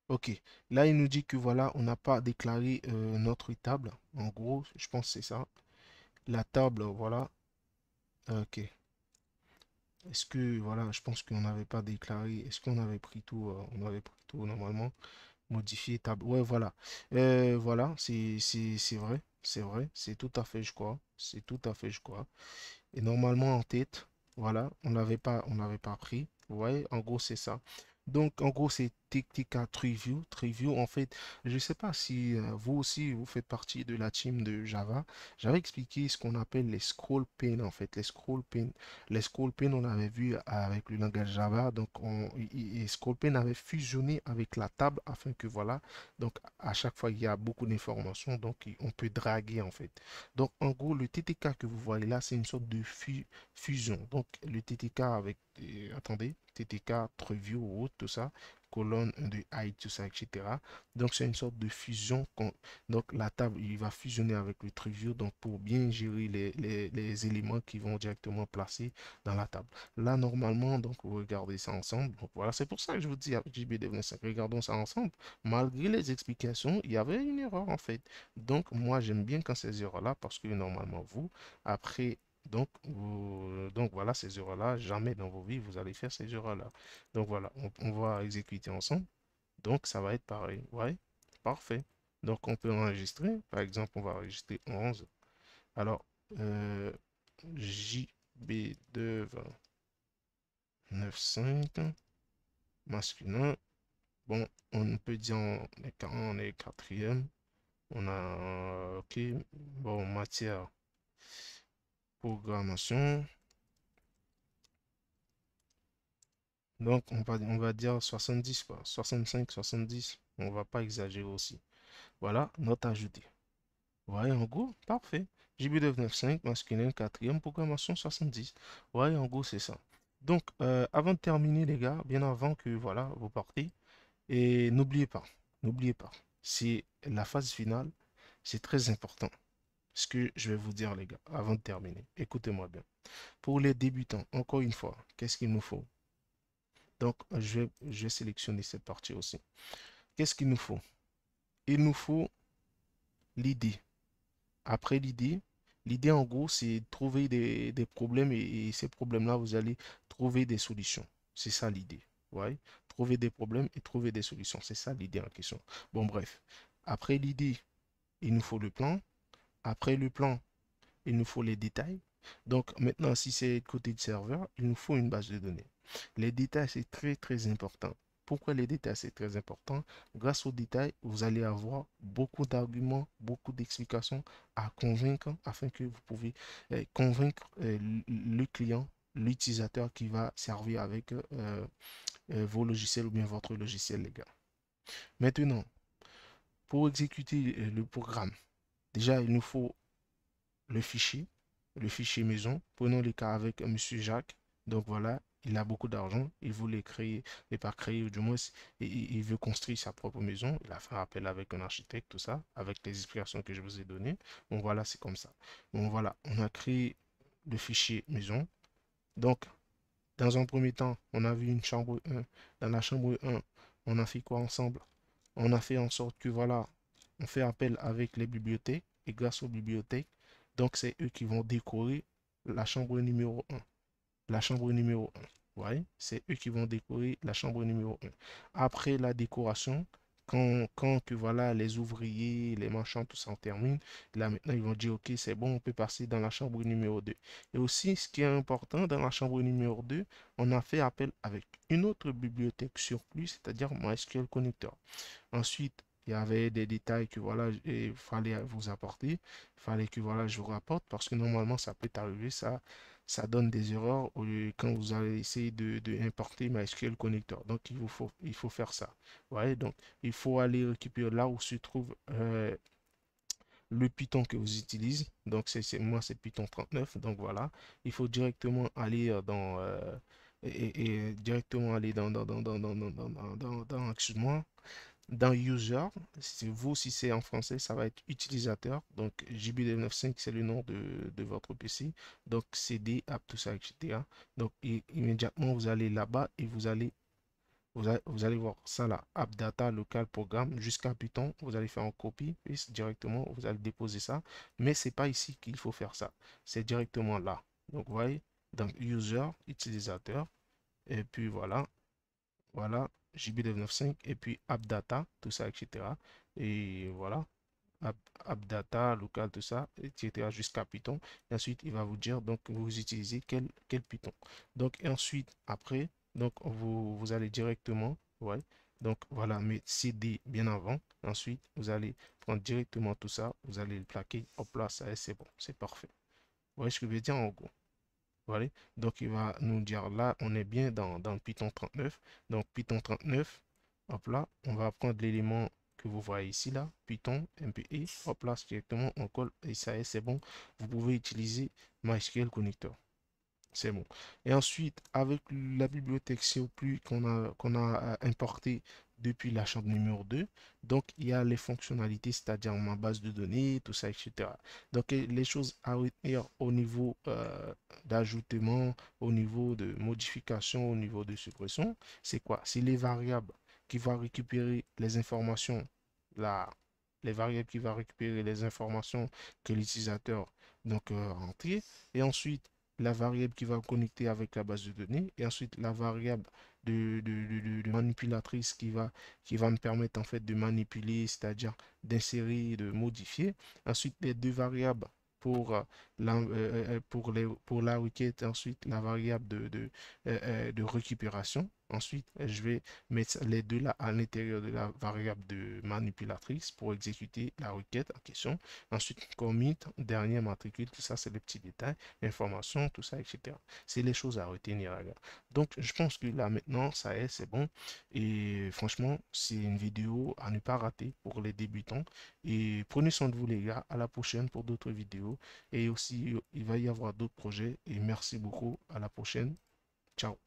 S1: Ok, là il nous dit que voilà, on n'a pas déclaré euh, notre table. En gros, je pense c'est ça. La table, voilà. Ok. Est-ce que, voilà, je pense qu'on n'avait pas déclaré. Est-ce qu'on avait pris tout euh, On avait pris tout normalement. modifié table. Ouais, voilà. Euh, voilà, c'est vrai. C'est vrai. C'est tout à fait, je crois. C'est tout à fait, je crois. Et normalement, en tête, voilà, on n'avait pas, on n'avait pas pris. ouais, en gros, c'est ça. Donc, en gros, c'est TTK Trivio Trivio en fait, je ne sais pas si euh, vous aussi, vous faites partie de la team de Java. J'avais expliqué ce qu'on appelle les scroll Pins. en fait. Les scroll Pins, les scroll on avait vu avec le langage Java. Donc, on, est scroll Pins avait fusionné avec la table afin que, voilà, donc à chaque fois, il y a beaucoup d'informations. Donc, on peut draguer, en fait. Donc, en gros, le TTK que vous voyez là, c'est une sorte de fusion. Donc, le TTK avec attendez, TTK, Treview, Route, tout ça, colonne de high tout ça, etc. Donc, c'est une sorte de fusion. Donc, la table, il va fusionner avec le trivio donc pour bien gérer les, les, éléments qui vont directement placer dans la table. Là, normalement, donc, vous regardez ça ensemble. voilà, c'est pour ça que je vous dis avec 25 regardons ça ensemble. Malgré les explications, il y avait une erreur, en fait. Donc, moi, j'aime bien quand ces erreurs-là, parce que normalement, vous, après donc, donc voilà, ces erreurs-là, jamais dans vos vies, vous allez faire ces erreurs-là. Donc voilà, on, va exécuter ensemble. Donc ça va être pareil. Ouais, parfait. Donc on peut enregistrer. Par exemple, on va enregistrer 11. Alors, euh, JB 2 9,5 masculin. Bon, on peut dire qu'on est, on est quatrième. On a, ok, bon, matière programmation. Donc, on va, on va dire 70, 65, 70. On va pas exagérer aussi. Voilà, note ajoutée. Voyez en gros, parfait. jb 95 e masculin, quatrième, programmation 70. Voyez en gros, c'est ça. Donc, euh, avant de terminer, les gars, bien avant que, voilà, vous partez, et n'oubliez pas, n'oubliez pas, c'est la phase finale, c'est très important ce que je vais vous dire, les gars, avant de terminer. Écoutez-moi bien. Pour les débutants, encore une fois, qu'est-ce qu'il nous faut Donc, je vais, sélectionner cette partie aussi. Qu'est-ce qu'il nous faut Il nous faut l'idée. Après l'idée, l'idée en gros, c'est trouver des, problèmes et, ces problèmes-là, vous allez trouver des solutions. C'est ça l'idée. Ouais. Trouver des problèmes et trouver des solutions. C'est ça l'idée en question. Bon, bref. Après l'idée, il nous faut le plan après le plan, il nous faut les détails. Donc maintenant, si c'est côté du serveur, il nous faut une base de données. Les détails, c'est très très important. Pourquoi les détails, c'est très important Grâce aux détails, vous allez avoir beaucoup d'arguments, beaucoup d'explications à convaincre afin que vous pouvez euh, convaincre euh, le client, l'utilisateur qui va servir avec euh, vos logiciels ou bien votre logiciel, les gars. Maintenant, pour exécuter le programme, Déjà, il nous faut le fichier, le fichier maison. Prenons le cas avec euh, Monsieur Jacques. Donc voilà, il a beaucoup d'argent, il voulait créer, mais pas créer, ou du moins, il, veut construire sa propre maison. Il a fait appel avec un architecte, tout ça, avec les explications que je vous ai données. Bon, voilà, c'est comme ça. Bon, voilà, on a créé le fichier maison. Donc, dans un premier temps, on a vu une chambre 1. Dans la chambre 1, on a fait quoi ensemble On a fait en sorte que, voilà, on fait appel avec les bibliothèques et grâce aux bibliothèques, donc c'est eux qui vont décorer la chambre numéro 1. La chambre numéro 1. Ouais, c'est eux qui vont décorer la chambre numéro 1. Après la décoration, quand, quand, voilà, les ouvriers, les marchands, tout ça en termine, là maintenant ils vont dire ok, c'est bon, on peut passer dans la chambre numéro 2. Et aussi, ce qui est important, dans la chambre numéro 2, on a fait appel avec une autre bibliothèque sur plus c'est-à-dire MySQL Connector. Ensuite, il y avait des détails que voilà, il fallait vous apporter, il fallait que voilà, je vous rapporte parce que normalement ça peut arriver, ça, ça donne des erreurs quand vous allez essayer de, importer MySQL connector. Donc il vous faut, il faut faire ça. voyez, donc il faut aller récupérer là où se trouve le Python que vous utilisez. Donc c'est moi c'est Python 39. Donc voilà, il faut directement aller dans et, directement aller dans dans dans dans dans dans dans, dans, dans excuse-moi dans user, si vous, si c'est en français, ça va être utilisateur. Donc jb 95 c'est le nom de, votre PC. Donc CD, app, tout ça, etc. Donc immédiatement, vous allez là-bas et vous allez, vous voir ça là, app data, local, programme, jusqu'à Python. Vous allez faire en copie, puis directement, vous allez déposer ça. Mais c'est pas ici qu'il faut faire ça. C'est directement là. Donc vous voyez, Dans user, utilisateur. Et puis voilà. Voilà, jb 9.5 et puis AppData, tout ça, etc. Et voilà, AppData, local, tout ça, etc. jusqu'à Python. Et ensuite, il va vous dire, donc, vous utilisez quel, quel Python. Donc, ensuite, après, donc, vous, vous allez directement, ouais, donc voilà, mais CD bien avant. Ensuite, vous allez prendre directement tout ça, vous allez le plaquer. Hop là, ça c'est bon, c'est parfait. Vous voyez ce que je veux dire en gros donc, il va nous dire là, on est bien dans, dans Python 39. Donc, Python 39, hop là, on va prendre l'élément que vous voyez ici là, Python, MPI, hop là, directement, on colle et ça c'est bon. Vous pouvez utiliser MySQL Connector. C'est bon. Et ensuite, avec la bibliothèque plus qu'on a, qu'on a euh, importé depuis la chambre numéro 2. Donc, il y a les fonctionnalités, c'est-à-dire ma base de données, tout ça, etc. Donc, les choses à retenir au niveau euh, d'ajoutement, au niveau de modification, au niveau de suppression, c'est quoi C'est les variables qui vont récupérer les informations, là, les variables qui vont récupérer les informations que l'utilisateur donc euh, Et ensuite, la variable qui va connecter avec la base de données. Et ensuite, la variable de, manipulatrice qui va, qui va me permettre en fait de manipuler, c'est-à-dire d'insérer, de modifier. Ensuite, les deux variables pour, euh, la, euh, euh, pour, la requête, ensuite la variable de, de, de récupération. Ensuite, je vais mettre les deux là à l'intérieur de la variable de manipulatrice pour exécuter la requête en question. Ensuite, commit, dernière matricule, tout ça, c'est les petits détails, informations, tout ça, etc. C'est les choses à retenir. Donc, je pense que là, maintenant, ça est, c'est bon. Et franchement, c'est une vidéo à ne pas rater pour les débutants. Et prenez soin de vous, les gars. À la prochaine pour d'autres vidéos. Et aussi, il va y avoir d'autres projets. Et merci beaucoup. À la prochaine. Ciao.